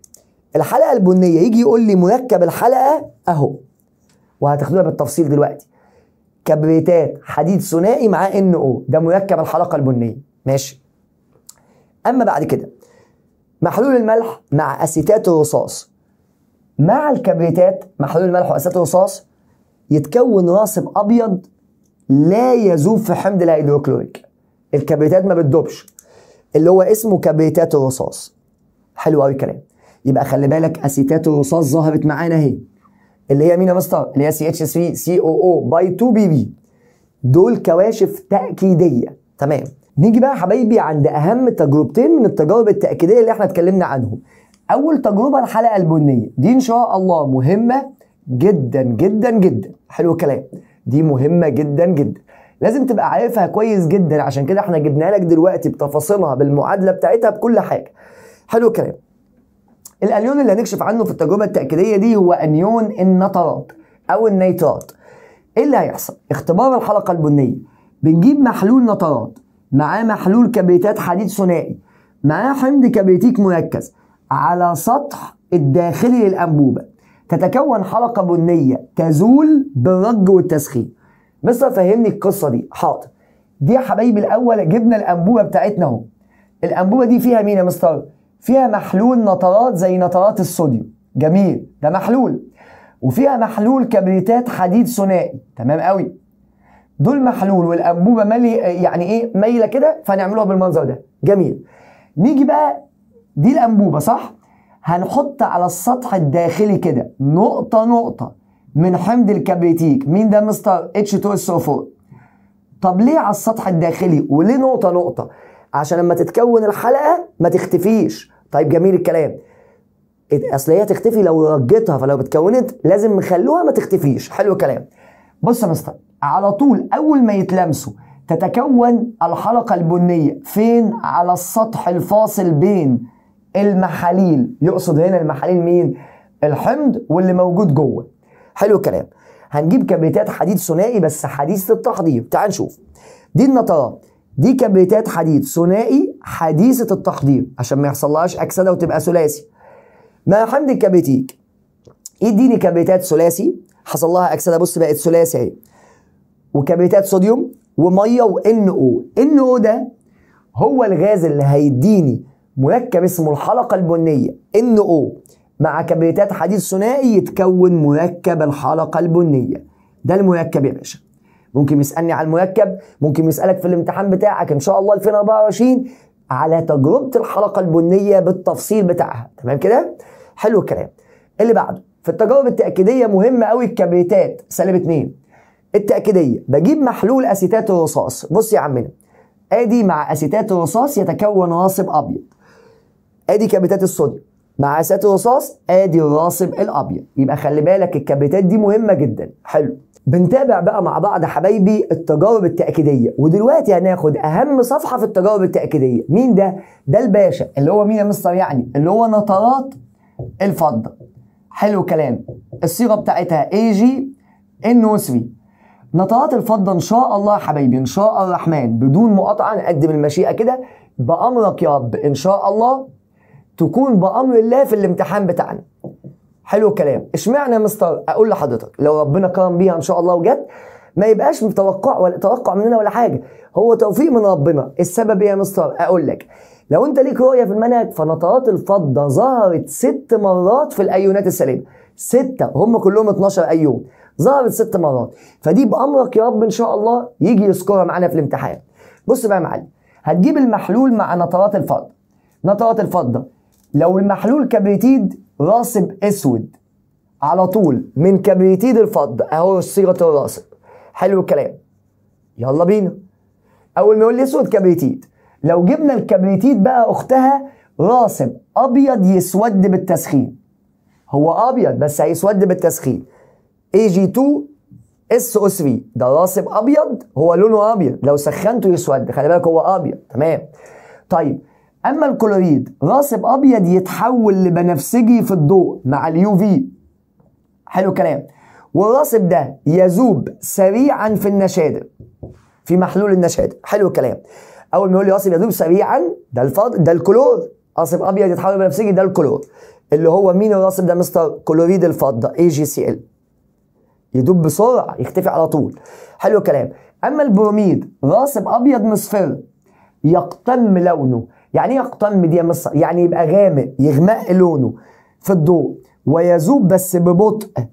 A: الحلقه البنيه يجي يقول لي مركب الحلقه اهو وهتاخدوها بالتفصيل دلوقتي كبريتات حديد ثنائي مع ان او ده مركب الحلقه البنيه ماشي اما بعد كده محلول الملح مع اسيتات الرصاص مع الكبريتات محلول الملح واسيتات الرصاص يتكون راسب ابيض لا يذوب في حمض الهيدروكلوريك الكبريتات ما بتدوبش اللي هو اسمه كبريتات الرصاص حلو قوي الكلام يبقى خلي بالك اسيتات الرصاص ظهرت معانا اهي اللي هي مين يا مستر اللي هي سي اتش 3 سي او او باي 2 بي بي دول كواشف تاكيديه تمام نيجي بقى يا حبايبي عند اهم تجربتين من التجارب التاكيديه اللي احنا اتكلمنا عنهم اول تجربه الحلقه البنيه دي ان شاء الله مهمه جدا جدا جدا حلو الكلام دي مهمه جدا جدا لازم تبقى عارفها كويس جدا عشان كده احنا جبناها لك دلوقتي بتفاصيلها بالمعادله بتاعتها بكل حاجه حلو الكلام الانيون اللي هنكشف عنه في التجربه التاكيديه دي هو انيون النترات او النيترات ايه اللي هيحصل اختبار الحلقه البنيه بنجيب محلول نترات معاه محلول كبريتات حديد ثنائي معاه حمض كبريتيك مركز على سطح الداخلي للانبوبه تتكون حلقه بنيه تزول بالرج والتسخين مستر فهمني القصه دي حاضر دي يا حبايبي الاول جبنا الانبوبه بتاعتنا اهو الانبوبه دي فيها مين يا مستر فيها محلول نترات زي نترات الصوديوم جميل ده محلول وفيها محلول كبريتات حديد ثنائي تمام قوي دول محلول والانبوبه مالي يعني ايه مايله كده فنعملوها بالمنظر ده جميل نيجي بقى دي الانبوبه صح هنحط على السطح الداخلي كده نقطه نقطه من حمض الكبريتيك مين ده مستر اتش 2 اس 4 طب ليه على السطح الداخلي وليه نقطه نقطه عشان لما تتكون الحلقه ما تختفيش طيب جميل الكلام اصل هي تختفي لو رجيتها فلو اتكونت لازم نخلوها ما تختفيش حلو الكلام بص يا مستر على طول اول ما يتلمسوا تتكون الحلقه البنيه فين على السطح الفاصل بين المحاليل يقصد هنا المحاليل مين الحمض واللي موجود جوه حلو الكلام هنجيب كبريتات حديد ثنائي بس حديث التحضير تعال نشوف دي النطرات دي كبريتات حديد ثنائي حديثة التحضير عشان ما يحصلهاش أكسدة وتبقى ثلاثي مع حمد الكبريتيك اديني كبريتات ثلاثي حصل لها أكسدة بص بقت ثلاثي أهي وكبريتات صوديوم ومية وإن أو إن أو ده هو الغاز اللي هيديني مركب اسمه الحلقة البنية إن أو مع كبريتات حديد ثنائي يتكون مركب الحلقه البنيه ده المركب يا باشا ممكن يسالني على المركب ممكن يسالك في الامتحان بتاعك ان شاء الله 2024 على تجربه الحلقه البنيه بالتفصيل بتاعها تمام كده حلو الكلام اللي بعده في التجارب التاكيديه مهمه قوي الكبريتات سالب 2 التاكيديه بجيب محلول اسيتات الرصاص بص يا عمنا ادي مع اسيتات الرصاص يتكون راسب ابيض ادي كبريتات الصوديوم مع مقاسات الرصاص ادي الراسب الابيض يبقى خلي بالك الكبريتات دي مهمه جدا حلو بنتابع بقى مع بعض حبايبي التجارب التأكيدية ودلوقتي هناخد أهم صفحة في التجارب التأكيدية مين ده؟ ده الباشا اللي هو مين يا مستر يعني؟ اللي هو نطرات الفضة حلو الكلام الصيغة بتاعتها اي جي ان 3 نطرات الفضة إن شاء الله يا حبايبي إن شاء الرحمن بدون مقاطعة نقدم المشيئة كده بأمرك يا رب إن شاء الله تكون بامر الله في الامتحان بتاعنا حلو الكلام اشمعنى يا مستر اقول لحضرتك لو ربنا كرم بيها ان شاء الله وجت ما يبقاش متوقع ولا توقع مننا ولا حاجه هو توفيق من ربنا السبب ايه يا مستر اقول لك لو انت ليك رؤيه في المنهج فنطرات الفضه ظهرت ست مرات في الايونات السليمه سته هم كلهم 12 ايون ظهرت ست مرات فدي بامرك يا رب ان شاء الله يجي يذكرها معانا في الامتحان بص بقى يا معلم هتجيب المحلول مع نطرات الفضه نطرات الفضه لو المحلول كبريتيد راسب اسود على طول من كبريتيد الفضة اهو صيغه الراسب حلو الكلام يلا بينا اول ما يقول لي اسود كبريتيد لو جبنا الكبريتيد بقى اختها راسب ابيض يسود بالتسخين هو ابيض بس هيسود بالتسخين اي جي 2 اس او 3 ده راسب ابيض هو لونه ابيض لو سخنته يسود خلي بالك هو ابيض تمام طيب اما الكلوريد راسب ابيض يتحول لبنفسجي في الضوء مع اليو في حلو الكلام والراسب ده يذوب سريعا في النشادر في محلول النشادر حلو الكلام اول ما يقول لي راسب يذوب سريعا ده الفضل ده الكلور راسب ابيض يتحول لبنفسجي ده الكلور اللي هو مين الراسب ده مستر كلوريد الفضه اي جي سي ال يدوب بسرعه يختفي على طول حلو الكلام اما البروميد راسب ابيض مصفر يقتم لونه يعني ايه اقطان يا مصر يعني يبقى غامق يغمق لونه في الضوء ويذوب بس ببطء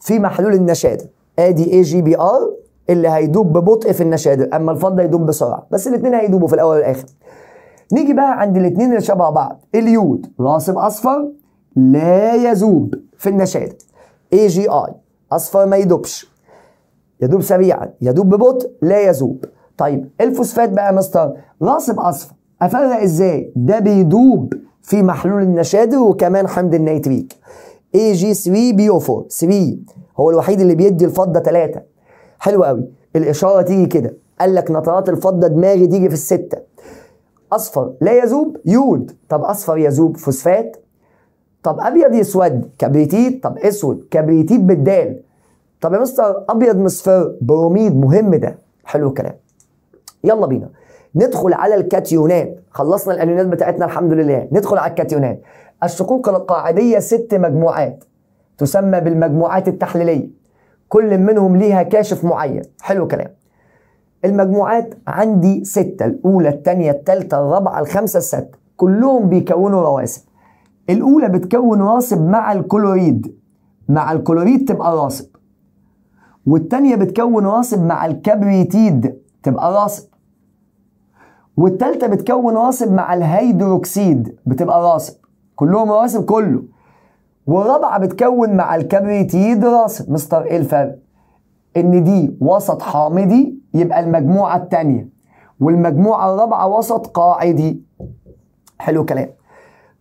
A: في محلول النشاده ادي اي جي بي ار اللي هيدوب ببطء في النشاده اما الفضه يدوب بسرعه بس الاثنين هيدوبوا في الاول والاخر نيجي بقى عند الاثنين اللي شبه بعض اليود راسب اصفر لا يذوب في النشاده اي جي اي اصفر ما يدوبش يدوب سريعا يدوب ببطء لا يذوب طيب الفوسفات بقى يا مستر راسب اصفر افرق ازاي ده بيدوب في محلول النشادر وكمان حمض النيتريك اي جي 3 بي او 4 3 هو الوحيد اللي بيدي الفضه 3 حلو قوي الاشاره تيجي كده قال لك نترات الفضه دماغي تيجي في السته اصفر لا يذوب يود طب اصفر يذوب فوسفات طب ابيض يسود كبريتيت طب اسود كبريتيت بالدال طب يا مستر ابيض مصفر بروميد مهم ده حلو الكلام يلا بينا ندخل على الكاتيونات خلصنا الانيونات بتاعتنا الحمد لله ندخل على الكاتيونات الشقوق القاعديه ست مجموعات تسمى بالمجموعات التحليليه كل منهم ليها كاشف معين حلو كلام المجموعات عندي ستة الأولى الثانية الثالثة الرابعة الخامسة الستة كلهم بيكونوا رواسب الأولى بتكون راسب مع الكلوريد مع الكلوريد تبقى راسب والثانية بتكون راسب مع الكبريتيد تبقى راسب والتالتة بتكون راسب مع الهيدروكسيد بتبقى راسب كلهم راسب كله والرابعة بتكون مع الكبريتيد راسب مستر ايه الفرق؟ ان دي وسط حامضي يبقى المجموعة التانية والمجموعة الرابعة وسط قاعدي حلو كلام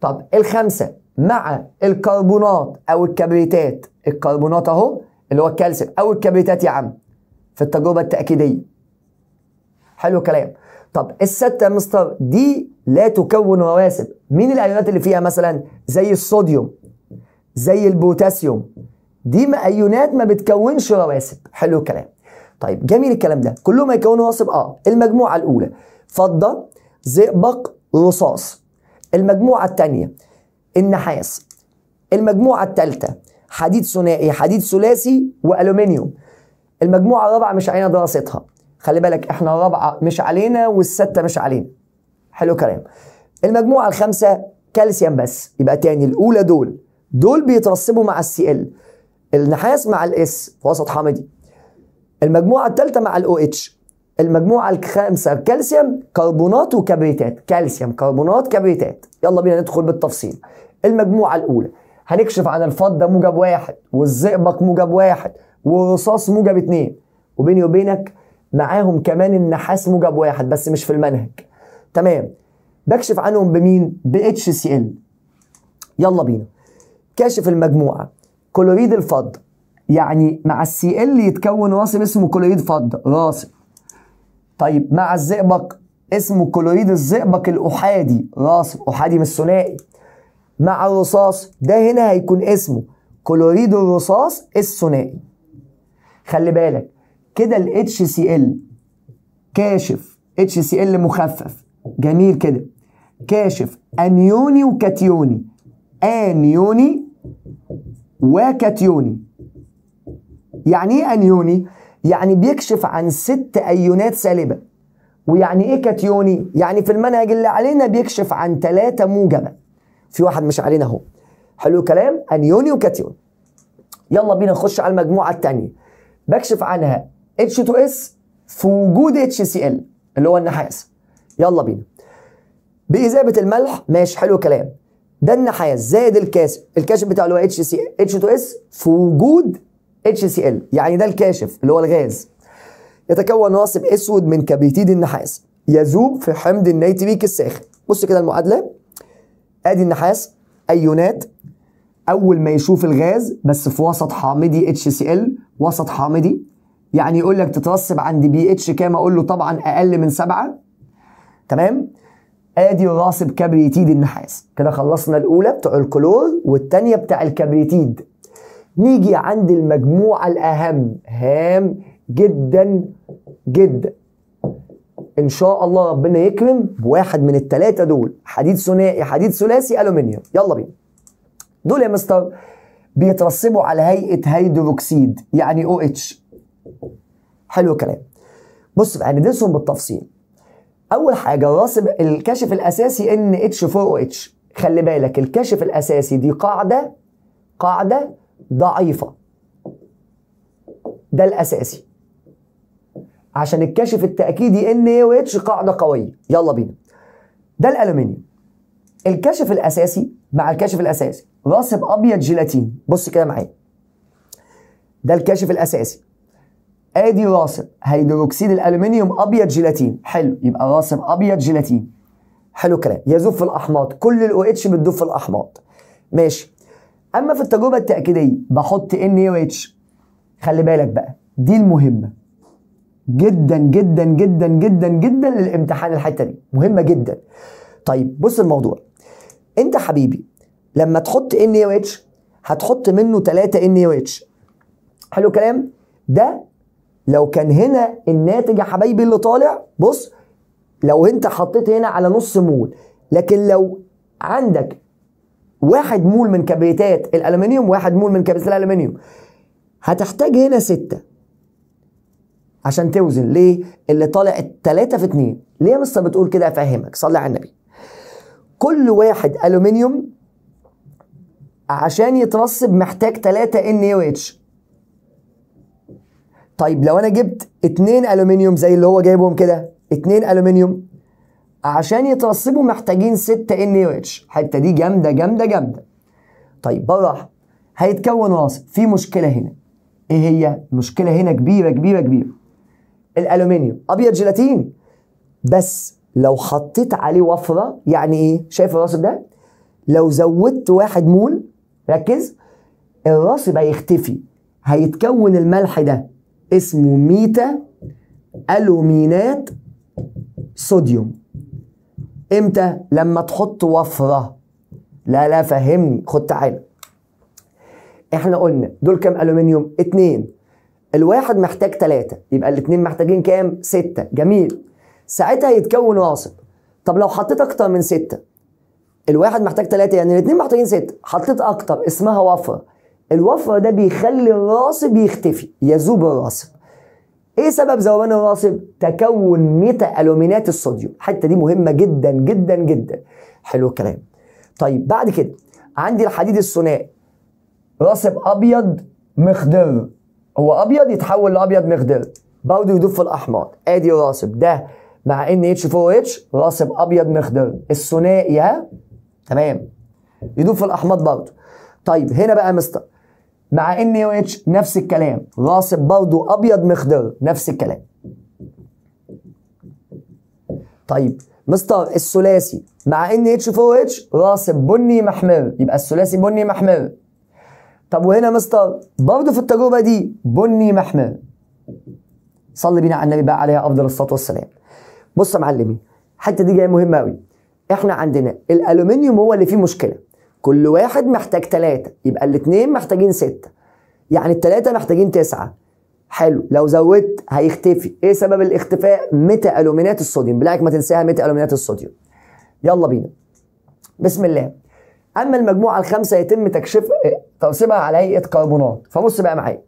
A: طب الخمسة مع الكربونات او الكبريتات الكربونات اهو اللي هو الكالسيوم او الكبريتات يا عم في التجربة التأكيدية حلو كلام طب الستة مستر دي لا تكون رواسب مين الايونات اللي فيها مثلا زي الصوديوم زي البوتاسيوم دي ما ايونات ما بتكونش رواسب حلو الكلام طيب جميل الكلام ده كلهم هيكونوا رواسب اه المجموعه الاولى فضه زئبق رصاص المجموعه الثانيه النحاس المجموعه الثالثه حديد ثنائي حديد ثلاثي والومنيوم المجموعه الرابعه مش علينا دراستها خلي بالك احنا الرابعه مش علينا والسته مش علينا حلو كلام المجموعه الخامسه كالسيوم بس يبقى تاني الاولى دول دول بيترسبوا مع السي ال النحاس مع الاس في وسط حامضي المجموعه الثالثه مع الاو اتش المجموعه الخامسه كالسيوم كربونات وكبريتات كالسيوم كربونات كبريتات يلا بينا ندخل بالتفصيل المجموعه الاولى هنكشف عن الفضه موجب واحد والزئبق موجب واحد والرصاص موجب اتنين وبيني وبينك معاهم كمان النحاس موجب واحد بس مش في المنهج تمام بكشف عنهم بمين ب اتش سي ال يلا بينا كاشف المجموعه كلوريد الفض يعني مع السي ال يتكون راسم اسمه كلوريد فض راسم طيب مع الزئبق اسمه كلوريد الزئبق الاحادي راسم احادي مش ثنائي مع الرصاص ده هنا هيكون اسمه كلوريد الرصاص الثنائي خلي بالك كده ال HCl كاشف HCl مخفف جميل كده كاشف انيوني وكاتيوني انيوني وكاتيوني يعني ايه انيوني يعني بيكشف عن ست ايونات سالبه ويعني ايه كاتيوني يعني في المنهج اللي علينا بيكشف عن ثلاثه موجبه في واحد مش علينا اهو حلو الكلام انيوني وكاتيوني يلا بينا نخش على المجموعه الثانيه بكشف عنها H2S في وجود HCl اللي هو النحاس يلا بينا بإذابة الملح ماشي حلو الكلام ده النحاس زائد الكاشف الكاشف بتاعه اللي هو اتش سي اتش 2 اس في وجود اتش سي ال يعني ده الكاشف اللي هو الغاز يتكون ناصب اسود من كبيتيد النحاس يذوب في حمض النيتريك الساخن بص كده المعادله ادي النحاس ايونات اول ما يشوف الغاز بس في وسط حامضي اتش سي ال وسط حامضي يعني يقول لك تترسب عند بي اتش كام اقول له طبعا اقل من سبعه تمام ادي الراسب كبريتيد النحاس كده خلصنا الاولى بتوع الكلور والثانيه بتاع الكبريتيد نيجي عند المجموعه الاهم هام جدا جدا ان شاء الله ربنا يكرم بواحد من الثلاثه دول حديد ثنائي حديد ثلاثي الومنيوم يلا بينا دول يا مستر بيترسبوا على هيئه هيدروكسيد يعني او OH اتش حلو الكلام بص بقى يعني ندرسهم بالتفصيل اول حاجه راس الكشف الاساسي ان اتش 4 او اتش خلي بالك الكشف الاساسي دي قاعده قاعده ضعيفه ده الاساسي عشان الكشف التاكيدي ان اي واتش اتش قاعده قويه يلا بينا ده الالومنيوم الكشف الاساسي مع الكشف الاساسي راسب ابيض جيلاتين بص كده معايا ده الكشف الاساسي ادي راسم هيدروكسيد الالومنيوم ابيض جيلاتين حلو يبقى راسم ابيض جيلاتين حلو الكلام يذوب في الاحماض كل الاو اتش بتذوب في الاحماض ماشي اما في التجربه التاكيديه بحط ان يو اتش خلي بالك بقى دي المهمه جدا جدا جدا جدا جدا للامتحان الحته دي مهمه جدا طيب بص الموضوع انت حبيبي لما تحط ان يو اتش هتحط منه 3 ان يو اتش حلو الكلام ده لو كان هنا الناتج يا حبايبي اللي طالع بص لو انت حطيت هنا على نص مول لكن لو عندك واحد مول من كبريتات الالمنيوم واحد مول من كبريتات الالمنيوم هتحتاج هنا ستة عشان توزن ليه اللي طالع التلاتة في اتنين ليه يا بتقول كده افهمك صلي على النبي كل واحد الومنيوم عشان يترسب محتاج 3 ان اتش طيب لو انا جبت اتنين الومنيوم زي اللي هو جايبهم كده اتنين الومنيوم عشان يترسبوا محتاجين 6 ان او اتش الحته دي جامده جامده جامده طيب بره هيتكون راسب في مشكله هنا ايه هي المشكله هنا كبيره كبيره كبيره الالومنيوم ابيض جيلاتين بس لو حطيت عليه وفره يعني ايه شايف الراسب ده لو زودت واحد مول ركز الراسب هيختفي هيتكون الملح ده اسمه ميتا ألومينات صوديوم امتى لما تحط وفرة لا لا فهمني خد تعالى احنا قلنا دول كام ألومنيوم اتنين الواحد محتاج تلاتة يبقى الاتنين محتاجين كام ستة جميل ساعتها يتكون واصل طب لو حطيت اكتر من ستة الواحد محتاج تلاتة يعني الاتنين محتاجين ستة حطيت اكتر اسمها وفرة الوفرة ده بيخلي الراسب يختفي يذوب الراسب ايه سبب ذوبان الراسب تكون ميتا الومينات الصوديوم الحته دي مهمه جدا جدا جدا حلو الكلام طيب بعد كده عندي الحديد الثنائي راسب ابيض مخضر هو ابيض يتحول لابيض مخضر برضه يدوب في الاحمر ادي راسب ده مع ان اتش 4 اتش راسب ابيض مخضر الثنائي ها تمام يدوب في الاحماض برضه طيب هنا بقى مستر مع ان اتش نفس الكلام غاصب برضو ابيض مخضر نفس الكلام طيب مستر الثلاثي مع ان اتش 4 اتش غاصب بني محمر يبقى الثلاثي بني محمر طب وهنا مستر برضه في التجربه دي بني محمر صلي بينا على النبي بقى عليه افضل الصلاه والسلام بص يا معلمي الحته دي جايه مهمه قوي احنا عندنا الالومنيوم هو اللي فيه مشكله كل واحد محتاج ثلاثة يبقى الاثنين محتاجين ستة يعني الثلاثة محتاجين تسعة حلو لو زودت هيختفي ايه سبب الاختفاء ميتا الومينات الصوديوم بلاك ما تنساها ميتا الومينات الصوديوم يلا بينا بسم الله اما المجموعه الخامسه يتم تكشيف توصيبها على هيئه كربونات فبص بقى معايا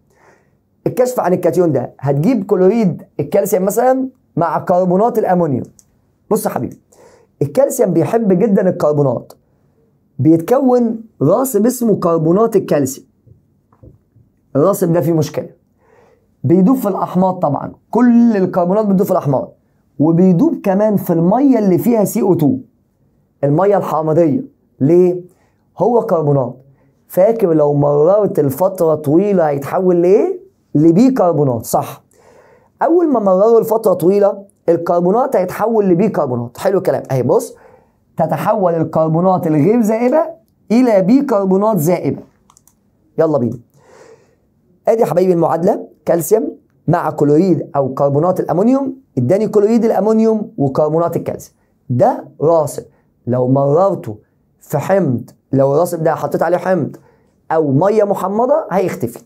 A: الكشف عن الكاتيون ده هتجيب كلوريد الكالسيوم مثلا مع كربونات الامونيوم بص يا حبيبي الكالسيوم بيحب جدا الكربونات بيتكون غاصب اسمه كربونات الكالسيوم الغاصب ده فيه مشكله بيدوب في الاحماض طبعا كل الكربونات بتدوب في الاحماض وبيدوب كمان في الميه اللي فيها سي او 2 الميه الحامضيه ليه هو كربونات فاكر لو مررت الفتره طويله هيتحول لايه لبيكربونات صح اول ما مرروا لفتره طويله الكربونات هيتحول لبيكربونات حلو الكلام اهي بص تتحول الكربونات الغير زائبه الى بيكربونات زائبه يلا بينا ادي يا حبايبي المعادله كالسيوم مع كلوريد او كربونات الامونيوم اداني كلوريد الامونيوم وكربونات الكالسيوم ده راسب لو مررته في حمض لو الراسب ده حطيت عليه حمض او ميه محمضه هيختفي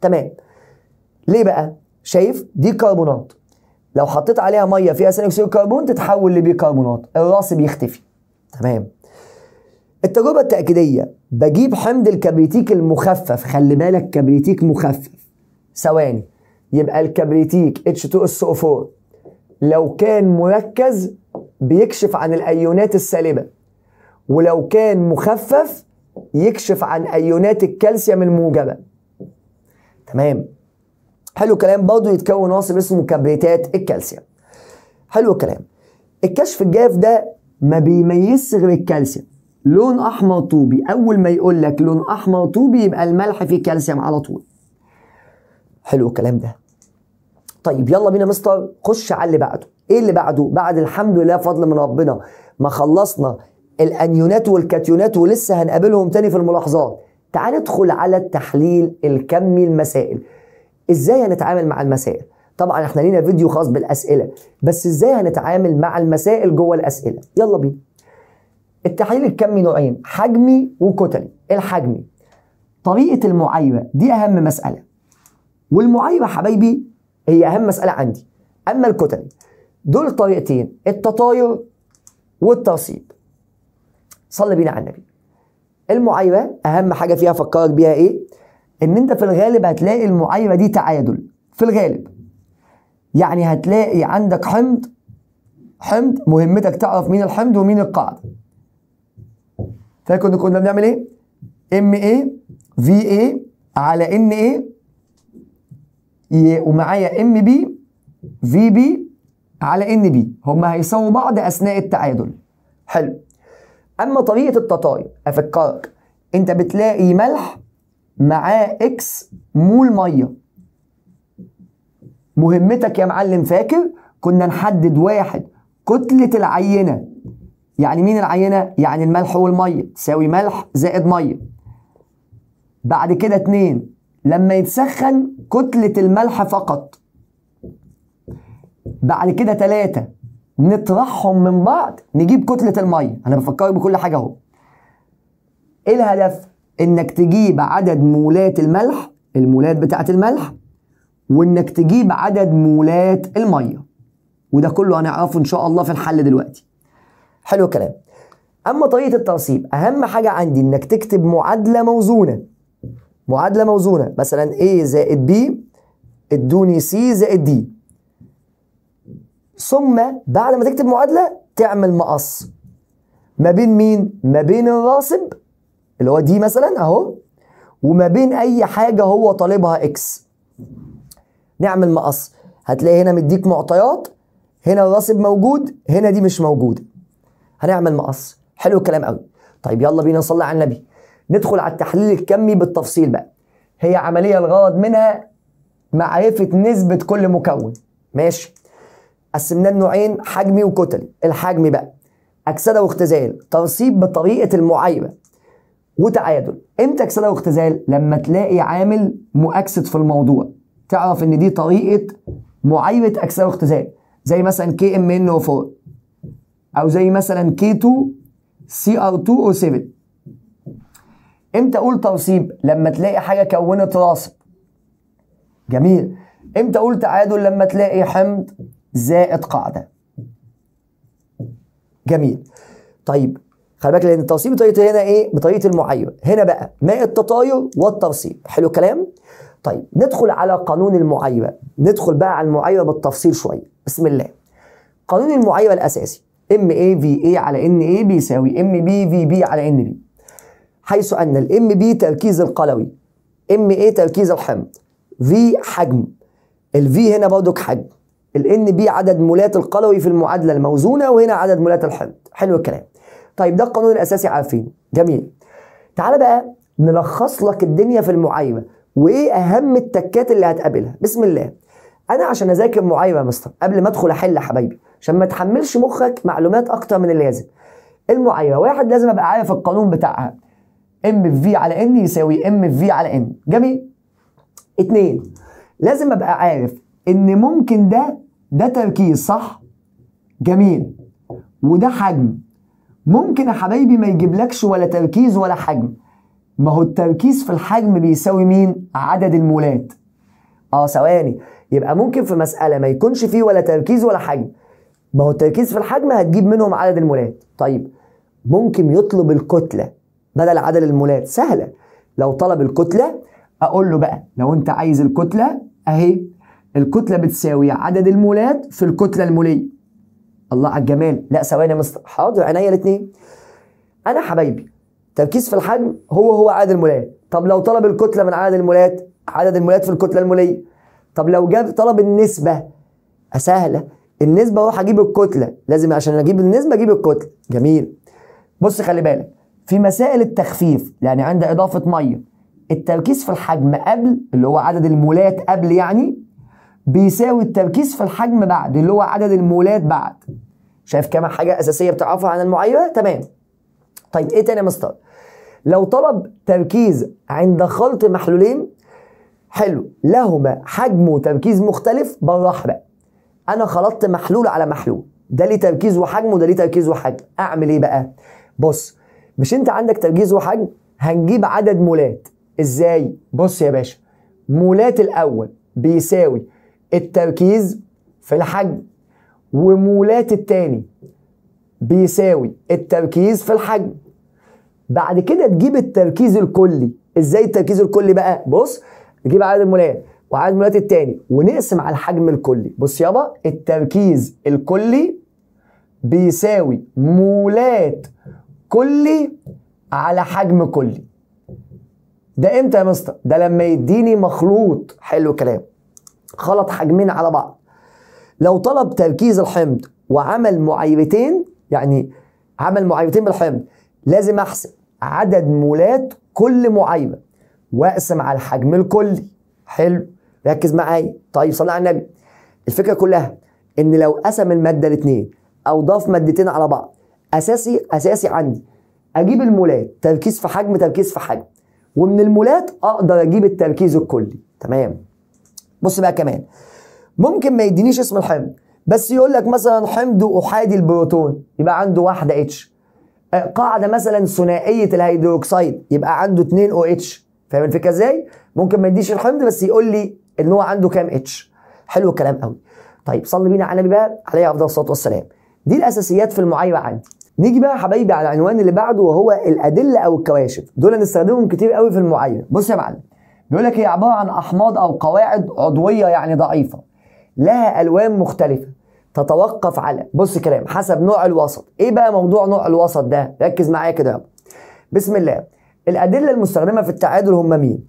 A: تمام ليه بقى شايف دي كربونات لو حطيت عليها ميه فيها ثاني اكسيد الكربون تتحول لبيكربونات الراس بيختفي تمام التجربه التاكيديه بجيب حمض الكبريتيك المخفف خلي بالك كبريتيك مخفف ثواني يبقى الكبريتيك H2SO4 لو كان مركز بيكشف عن الايونات السالبه ولو كان مخفف يكشف عن ايونات الكالسيوم الموجبه تمام حلو الكلام برضه يتكون عنصر اسمه كبريتات الكالسيوم حلو الكلام الكشف الجاف ده ما بيميزش غير الكالسيوم لون احمر طوبي اول ما يقول لك لون احمر طوبي يبقى الملح فيه كالسيوم على طول حلو الكلام ده طيب يلا بينا مستر خش على اللي بعده ايه اللي بعده بعد الحمد لله فضل من ربنا ما خلصنا الانيونات والكاتيونات ولسه هنقابلهم تاني في الملاحظات تعال ادخل على التحليل الكمي المسائل ازاي هنتعامل مع المسائل طبعا احنا لينا فيديو خاص بالاسئله بس ازاي هنتعامل مع المسائل جوه الاسئله يلا بينا التحليل الكمي نوعين حجمي وكتلي إيه الحجمي طريقه المعايره دي اهم مساله والمعايره حبايبي هي اهم مساله عندي اما الكتلي دول طريقتين التطاير والترصيد صلي بينا على النبي المعايره اهم حاجه فيها افكرك بيها ايه ان انت في الغالب هتلاقي المعايره دي تعادل في الغالب يعني هتلاقي عندك حمض حمض مهمتك تعرف مين الحمض ومين القاعده فاكر كنا بنعمل ايه ام اي في اي على ان اي ومعايا ام بي في بي على ان بي هما هيساووا بعض اثناء التعادل حلو اما طريقه التطاير افكرك انت بتلاقي ملح معاه اكس مول ميه مهمتك يا معلم فاكر كنا نحدد واحد كتلة العينة يعني مين العينة؟ يعني الملح والمية تساوي ملح زائد مية بعد كده اتنين لما يتسخن كتلة الملح فقط بعد كده تلاتة نطرحهم من بعض نجيب كتلة المية أنا بفكر بكل حاجة أهو إيه الهدف؟ انك تجيب عدد مولات الملح المولات بتاعه الملح وانك تجيب عدد مولات الميه وده كله هنعرفه ان شاء الله في الحل دلوقتي حلو الكلام اما طريقه الترسيب اهم حاجه عندي انك تكتب معادله موزونه معادله موزونه مثلا A زائد B ادوني C زائد D ثم بعد ما تكتب معادله تعمل مقص ما بين مين ما بين الراسب اللي هو دي مثلا اهو وما بين اي حاجه هو طالبها اكس نعمل مقص هتلاقي هنا مديك معطيات هنا الراسب موجود هنا دي مش موجوده هنعمل مقص حلو الكلام قوي طيب يلا بينا نصلي على النبي ندخل على التحليل الكمي بالتفصيل بقى هي عمليه الغرض منها معرفه نسبه كل مكون ماشي قسمناه لنوعين حجمي وكتلي الحجم بقى اكسده واختزال ترصيب بطريقه المعايره وتعادل امتى كسادة واختزال لما تلاقي عامل مؤكسد في الموضوع تعرف ان دي طريقه معايره اكسده واختزال زي مثلا كي ام ان او 4 او زي مثلا كي 2 سي ار 2 او 7 امتى اقول ترصيب لما تلاقي حاجه كونت راسب جميل امتى اقول تعادل لما تلاقي حمض زائد قاعده جميل طيب خلي بالك لان الترصيب بطريقه هنا ايه بطريقه المعايره هنا بقى ماء التطاير والترصيب حلو الكلام طيب ندخل على قانون المعايره ندخل بقى على المعايره بالتفصيل شويه بسم الله قانون المعايره الاساسي ام اي في اي على ان اي بيساوي ام بي في بي على ان بي حيث ان الام بي تركيز القلوي ام اي تركيز الحمض في حجم الفي هنا برضك حجم الان بي عدد مولات القلوي في المعادله الموزونه وهنا عدد مولات الحمض حلو الكلام طيب ده القانون الاساسي عارفينه جميل تعال بقى نلخص لك الدنيا في المعايره وايه اهم التكات اللي هتقابلها بسم الله انا عشان اذاكر معايره يا مستر قبل ما ادخل احل يا حبايبي عشان ما تحملش مخك معلومات اكتر من اللازم المعايره واحد لازم ابقى عارف القانون بتاعها ام في على ان يساوي ام في على ان جميل اتنين لازم ابقى عارف ان ممكن ده ده تركيز صح جميل وده حجم ممكن يا حبايبي ما يجيبلكش ولا تركيز ولا حجم ما هو التركيز في الحجم بيساوي مين عدد المولات اه ثواني يبقى ممكن في مساله ما يكونش فيه ولا تركيز ولا حجم ما هو التركيز في الحجم هتجيب منهم عدد المولات طيب ممكن يطلب الكتله بدل عدد المولات سهله لو طلب الكتله اقول له بقى لو انت عايز الكتله اهي الكتله بتساوي عدد المولات في الكتله الموليه الله على الجمال لا ثواني يا مستر حاضر عينيا الاثنين انا حبايبي تركيز في الحجم هو هو عدد المولات طب لو طلب الكتله من عدد المولات عدد المولات في الكتله الموليه طب لو جاب طلب النسبه سهله النسبه اروح اجيب الكتله لازم عشان اجيب النسبه اجيب الكتله جميل بص خلي بالك في مسائل التخفيف يعني عند اضافه ميه التركيز في الحجم قبل اللي هو عدد المولات قبل يعني بيساوي التركيز في الحجم بعد اللي هو عدد المولات بعد شايف كام حاجه اساسيه بتعرفها عن المعايرة؟ تمام طيب ايه تاني يا مستر لو طلب تركيز عند خلط محلولين حلو لهما حجم وتركيز مختلف بالراحه بقى انا خلطت محلول على محلول ده ليه تركيز وحجم وده ليه تركيز وحجم اعمل ايه بقى بص مش انت عندك تركيز وحجم هنجيب عدد مولات ازاي بص يا باشا مولات الاول بيساوي التركيز في الحجم ومولات التاني بيساوي التركيز في الحجم بعد كده تجيب التركيز الكلي ازاي التركيز الكلي بقى بص نجيب عدد المولات وعدد المولات التاني ونقسم على الحجم الكلي بص يابا التركيز الكلي بيساوي مولات كلي على حجم كلي ده امتى يا مستر ده لما يديني مخلوط حلو الكلام خلط حجمين على بعض لو طلب تركيز الحمض وعمل معايرتين يعني عمل معايرتين بالحمض لازم احسب عدد مولات كل معايره واقسم على الحجم الكلي حلو ركز معايا طيب صلي على النبي الفكره كلها ان لو قسم الماده الاثنين او ضاف مادتين على بعض اساسي اساسي عندي اجيب المولات تركيز في حجم تركيز في حجم ومن المولات اقدر اجيب التركيز الكلي تمام بص بقى كمان ممكن ما يدينيش اسم الحمض بس يقول لك مثلا حمض احادي البروتون يبقى عنده واحده اتش آه، قاعده مثلا ثنائيه الهيدروكسيد يبقى عنده 2 او اتش فاهم الفكره ازاي ممكن ما يديش الحمض بس يقول لي ان هو عنده كام اتش حلو الكلام قوي طيب صلي بينا على النبي بقى عليه افضل الصلاه والسلام دي الاساسيات في المعايره عندي نيجي بقى حبايبي على العنوان اللي بعده وهو الادله او الكواشف دول نستخدمهم كتير قوي في المعايره بص يا معلم بيقول لك هي عباره عن احماض او قواعد عضويه يعني ضعيفه لها الوان مختلفه تتوقف على بص كلام حسب نوع الوسط ايه بقى موضوع نوع الوسط ده ركز معايا كده بسم الله الادله المستخدمه في التعادل هم مين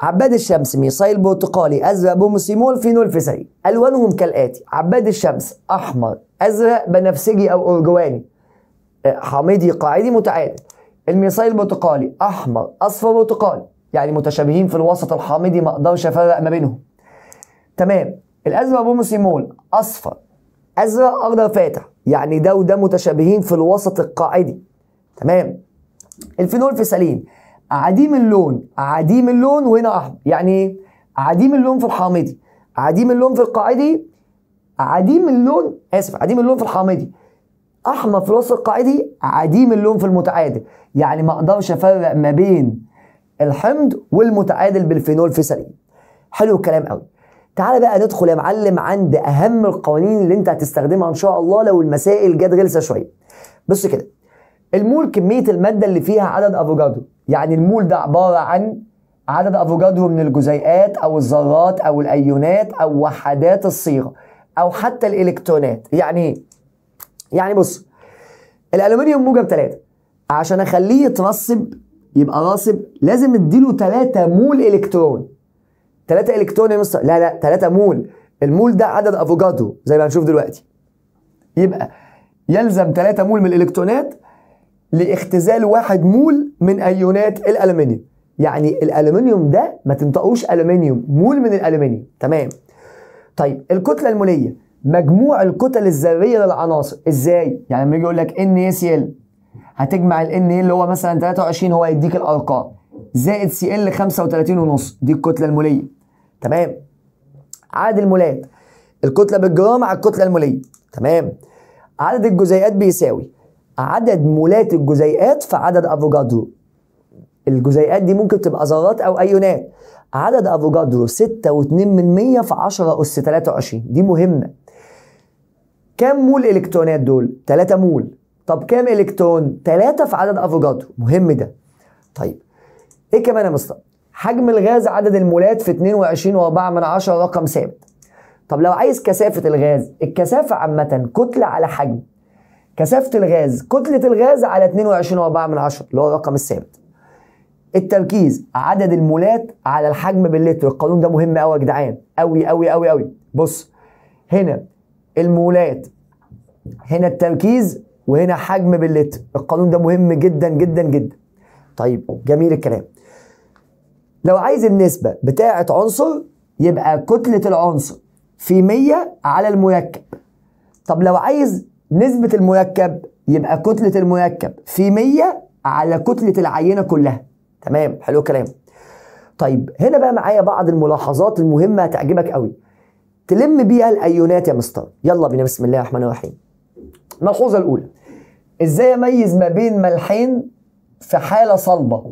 A: عباد الشمس ميثايل برتقالي ازرق بوموسيمول فينول فيسري الوانهم كالاتي عباد الشمس احمر ازرق بنفسجي او ارجواني آه، حامضي قاعدي متعادل الميثايل البرتقالي احمر اصفر برتقالي يعني متشابهين في الوسط الحامضي ما اقدرش افرق ما بينهم تمام الازرق بروموسيمول اصفر ازرق اخضر فاتح يعني ده وده متشابهين في الوسط القاعدي تمام الفينول في سليم عديم اللون عديم اللون وهنا احمر يعني ايه عديم اللون في الحامضي عديم اللون في القاعدي عديم اللون اسف عديم اللون في الحامضي احمر في الوسط القاعدي عديم اللون في المتعادل يعني ما اقدرش افرق ما بين الحمض والمتعادل بالفينول في سليم حلو الكلام قوي تعالى بقى ندخل يا معلم عند اهم القوانين اللي انت هتستخدمها ان شاء الله لو المسائل جت غلسه شويه بص كده المول كميه الماده اللي فيها عدد افوكادو يعني المول ده عباره عن عدد افوكادو من الجزيئات او الذرات او الايونات او وحدات الصيغه او حتى الالكترونات يعني ايه يعني بص الالومنيوم موجب 3 عشان اخليه يترسب يبقى غاصب لازم اديله 3 مول الكترون 3 الكترون يا مستر لا لا 3 مول المول ده عدد افوكادو زي ما هنشوف دلوقتي يبقى يلزم 3 مول من الالكترونات لاختزال 1 مول من ايونات الالومنيوم يعني الالومنيوم ده ما تنطقوش الومنيوم مول من الالومنيوم تمام طيب الكتله الموليه مجموع الكتل الذريه للعناصر ازاي يعني لما يجي يقول لك NaCl هتجمع ال ان اللي هو مثلا 23 هو يديك الارقام زائد سي ال 35 ونص دي الكتله الموليه تمام عدد المولات الكتله بالجرام على الكتله الموليه تمام عدد الجزيئات بيساوي عدد مولات الجزيئات في عدد افوكادرو الجزيئات دي ممكن تبقى ذرات او ايونات عدد افوكادرو 6.2% في 10 اس 23 دي مهمه كام مول الكترونات دول 3 مول طب كام الكترون؟ ثلاثة في عدد افوجادرو مهم ده طيب ايه كمان يا مصطفى؟ حجم الغاز عدد المولات في 22.4 رقم ثابت طب لو عايز كثافة الغاز الكثافة عامة كتلة على حجم كثافة الغاز كتلة الغاز على 22.4 اللي هو الرقم الثابت التركيز عدد المولات على الحجم باللتر القانون ده مهم قوي يا جدعان قوي قوي قوي قوي بص هنا المولات هنا التركيز وهنا حجم باللتر القانون ده مهم جدا جدا جدا طيب جميل الكلام لو عايز النسبة بتاعة عنصر يبقى كتلة العنصر في 100 على المركب طب لو عايز نسبة المركب يبقى كتلة المركب في 100 على كتلة العينة كلها تمام حلو الكلام طيب هنا بقى معايا بعض الملاحظات المهمة هتعجبك قوي تلم بيها الايونات يا مستر يلا بينا بسم الله الرحمن الرحيم الملحوظة الأولى ازاي اميز ما بين ملحين في حاله صلبه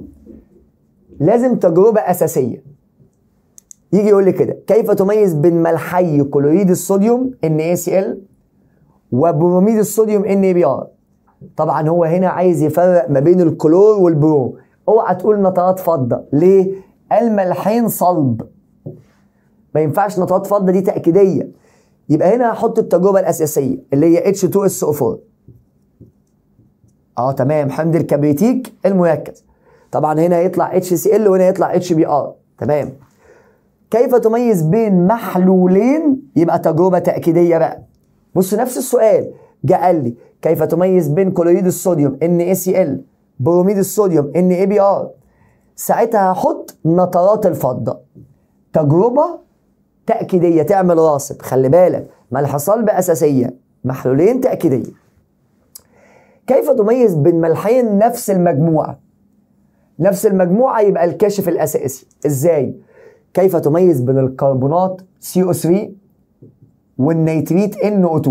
A: لازم تجربه اساسيه يجي يقول لي كده كيف تميز بين ملحي كلوريد الصوديوم NaCl وبروميد الصوديوم NaBr طبعا هو هنا عايز يفرق ما بين الكلور والبرو اوعى تقول نترات فضه ليه الملحين صلب ما ينفعش نترات فضه دي تاكيديه يبقى هنا هحط التجربه الاساسيه اللي هي H2SO4 اه تمام حمض الكبريتيك المركز طبعا هنا يطلع اتش سي ال وهنا يطلع اتش بي ار تمام كيف تميز بين محلولين يبقى تجربه تاكيديه بقى بص نفس السؤال جاء قال لي كيف تميز بين كلوريد الصوديوم ان اي سي ال بروميد الصوديوم ان اي بي ار ساعتها هحط نترات الفضه تجربه تاكيديه تعمل راسب خلي بالك ما الحصال باساسيه محلولين تاكيديه كيف تميز بين ملحين نفس المجموعة نفس المجموعة يبقى الكاشف الأساسي إزاي كيف تميز بين الكربونات CO3 والنيتريت NO2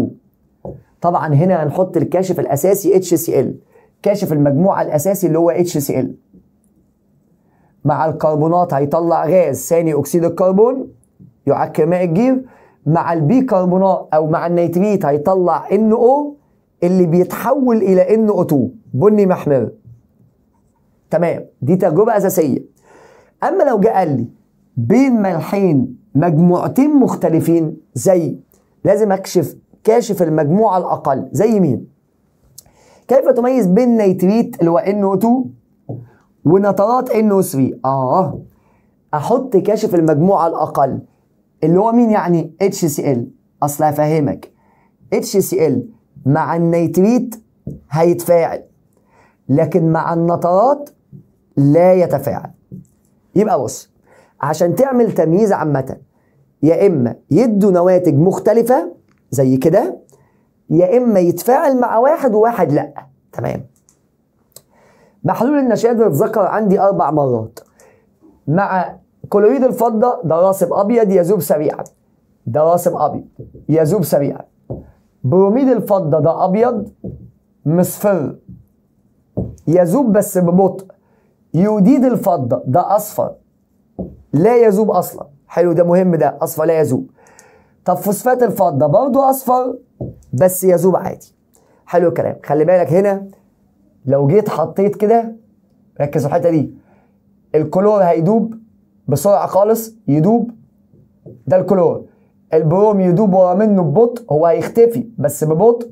A: طبعا هنا هنحط الكاشف الأساسي HCl كاشف المجموعة الأساسي اللي هو HCl مع الكربونات هيطلع غاز ثاني أكسيد الكربون يعكر ماء الجير مع البيكربونات أو مع النيتريت هيطلع NO اللي بيتحول الى ان او 2 بني محمر تمام دي تجربه اساسيه اما لو جه قال لي بين ملحين مجموعتين مختلفين زي لازم اكشف كاشف المجموعه الاقل زي مين كيف تميز بين نيتريت اللي هو او 2 ونترات او 3 اه احط كاشف المجموعه الاقل اللي هو مين يعني HCl اصل هفهمك HCl مع النيتريت هيتفاعل لكن مع النترات لا يتفاعل يبقى بص عشان تعمل تمييز عامة يا إما يدوا نواتج مختلفة زي كده يا إما يتفاعل مع واحد وواحد لأ تمام محلول النشاد اتذكر عندي أربع مرات مع كلوريد الفضة ده راسب أبيض يذوب سريعا ده راسب أبيض يذوب سريعا بروميد الفضة ده أبيض مصفر يذوب بس ببطء يوديد الفضة ده أصفر لا يذوب أصلا حلو ده مهم ده أصفر لا يذوب طب فوسفات الفضة برضه أصفر بس يذوب عادي حلو الكلام خلي بالك هنا لو جيت حطيت كده ركز في الحتة دي الكلور هيدوب بسرعة خالص يدوب ده الكلور البروم يدوب ورا منه ببطء هو هيختفي بس ببطء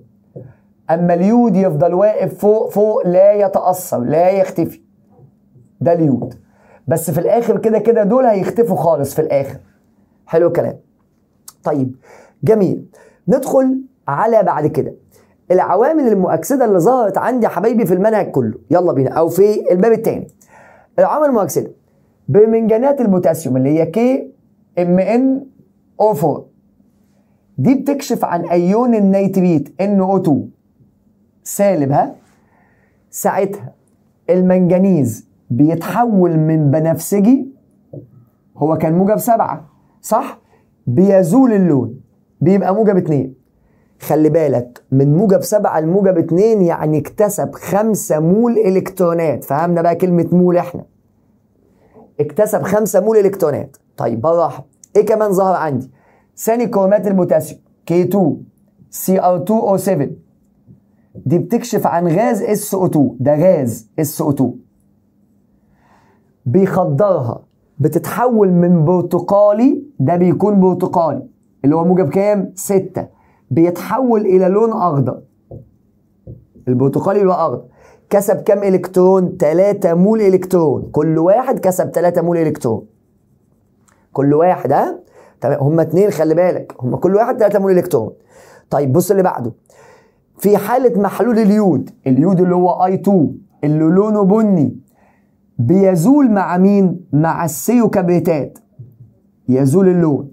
A: اما اليود يفضل واقف فوق فوق لا يتاثر لا يختفي ده اليود بس في الاخر كده كده دول هيختفوا خالص في الاخر حلو الكلام طيب جميل ندخل على بعد كده العوامل المؤكسده اللي ظهرت عندي يا حبايبي في المنهج كله يلا بينا او في الباب الثاني العوامل المؤكسده بمنجنات البوتاسيوم اللي هي كي ام ان O4 دي بتكشف عن ايون النيتريت NO2 سالب ها ساعتها المنجنيز بيتحول من بنفسجي هو كان موجب سبعة صح؟ بيزول اللون بيبقى موجب اتنين خلي بالك من موجب سبعة لموجب اتنين يعني اكتسب خمسة مول الكترونات فهمنا بقى كلمة مول احنا اكتسب خمسة مول الكترونات طيب بالراحة ايه كمان ظهر عندي ثاني كرومات البوتاسيوم k 2 cr CO2O7 دي بتكشف عن غاز SO2 ده غاز SO2 بيخدرها بتتحول من برتقالي ده بيكون برتقالي اللي هو موجب كام؟ 6 بيتحول إلى لون أخضر البرتقالي بيبقى أخضر كسب كام إلكترون؟ 3 مول إلكترون كل واحد كسب 3 مول إلكترون كل واحد ها تمام هما اتنين خلي بالك هما كل واحد تلاته مول الكترون طيب بص اللي بعده في حالة محلول اليود اليود اللي هو اي 2 اللي لونه بني بيزول مع مين؟ مع السيوكابيتات يزول اللون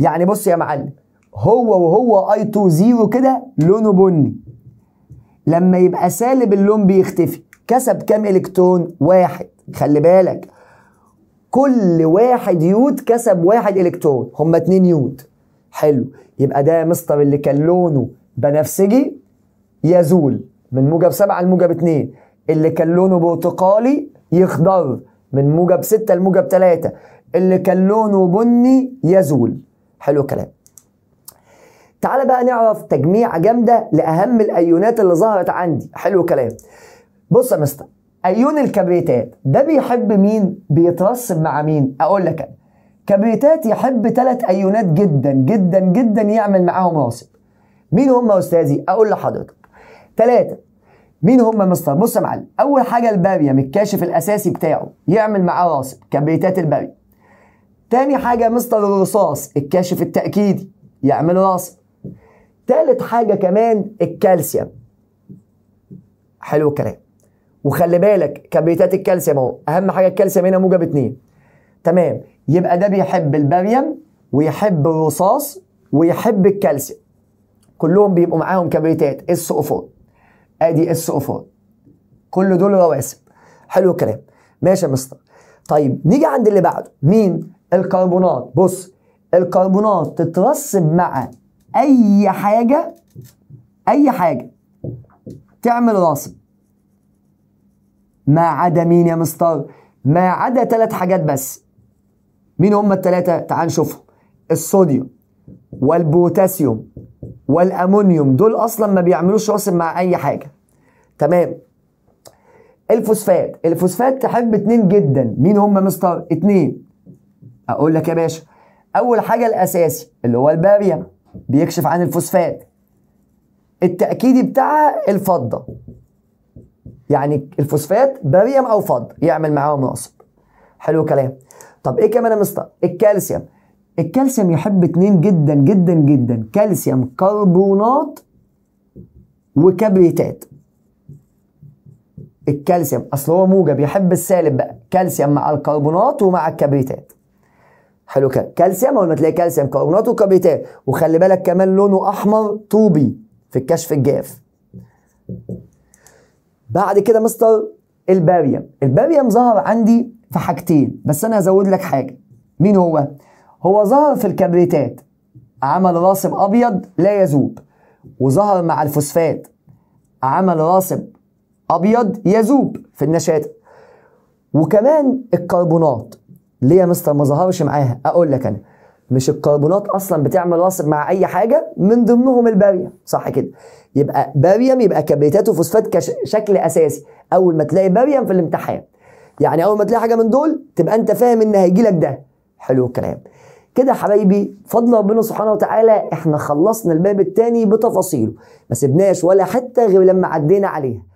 A: يعني بص يا معلم هو وهو اي 2 زيرو كده لونه بني لما يبقى سالب اللون بيختفي كسب كام الكترون؟ واحد خلي بالك كل واحد يود كسب واحد الكترون هما اتنين يود حلو يبقى ده مستر اللي كان لونه بنفسجي يزول من موجب سبعة لموجب اتنين اللي كان لونه برتقالي يخضر من موجب ستة لموجب تلاتة اللي كان لونه بني يزول حلو الكلام تعال بقى نعرف تجميعة جامدة لأهم الأيونات اللي ظهرت عندي حلو الكلام بص يا مستر ايون الكبريتات ده بيحب مين بيترسب مع مين اقول لك انا كبريتات يحب ثلاث ايونات جدا جدا جدا يعمل معاهم راسب مين هم يا استاذي اقول لحضرتك ثلاثه مين هم مستر بص يا معلم اول حاجه الباريوم يعني الكاشف الاساسي بتاعه يعمل معاه راسب كبريتات الباريم تاني حاجه مستر الرصاص الكاشف التاكيدي يعمل راسب ثالث حاجه كمان الكالسيوم حلو الكلام وخلي بالك كبريتات الكالسيوم اهو اهم حاجه الكالسيوم هنا موجب 2 تمام يبقى ده بيحب البريم ويحب الرصاص ويحب الكالسيوم كلهم بيبقوا معاهم كبريتات اس او 4 ادي اس او 4 كل دول رواسب حلو الكلام ماشي يا مستر طيب نيجي عند اللي بعده مين الكربونات بص الكربونات تترسب مع اي حاجه اي حاجه تعمل راسب ما عدا مين يا مستر ما عدا ثلاث حاجات بس مين هم الثلاثه تعال نشوفهم الصوديوم والبوتاسيوم والامونيوم دول اصلا ما بيعملوش عصب مع اي حاجه تمام الفوسفات الفوسفات تحب اتنين جدا مين هم مستر اتنين اقول لك يا باشا اول حاجه الاساسي اللي هو الباريوم بيكشف عن الفوسفات التاكيدي بتاعها الفضه يعني الفوسفات بريم او فض يعمل معاهم ناقص حلو كلام طب ايه كمان يا مستر الكالسيوم الكالسيوم يحب اتنين جدا جدا جدا كالسيوم كربونات وكبريتات الكالسيوم اصل هو موجب يحب السالب بقى كالسيوم مع الكربونات ومع الكبريتات حلو كده كالسيوم اول ما تلاقي كالسيوم كربونات وكبريتات وخلي بالك كمان لونه احمر طوبي في الكشف الجاف بعد كده مستر الباريوم الباريوم ظهر عندي في حاجتين بس انا هزود لك حاجه مين هو هو ظهر في الكبريتات عمل راسب ابيض لا يذوب وظهر مع الفوسفات عمل راسب ابيض يذوب في النشات وكمان الكربونات ليه يا مستر ما ظهرش معاها اقول لك انا مش الكربونات اصلا بتعمل وصف مع اي حاجه من ضمنهم الباريوم صح كده يبقى باريوم يبقى كبريتات وفوسفات كشكل اساسي اول ما تلاقي باريوم في الامتحان يعني اول ما تلاقي حاجه من دول تبقى انت فاهم ان هيجي لك ده حلو الكلام كده يا حبايبي فضل ربنا سبحانه وتعالى احنا خلصنا الباب الثاني بتفاصيله ما سبناش ولا حته غير لما عدينا عليها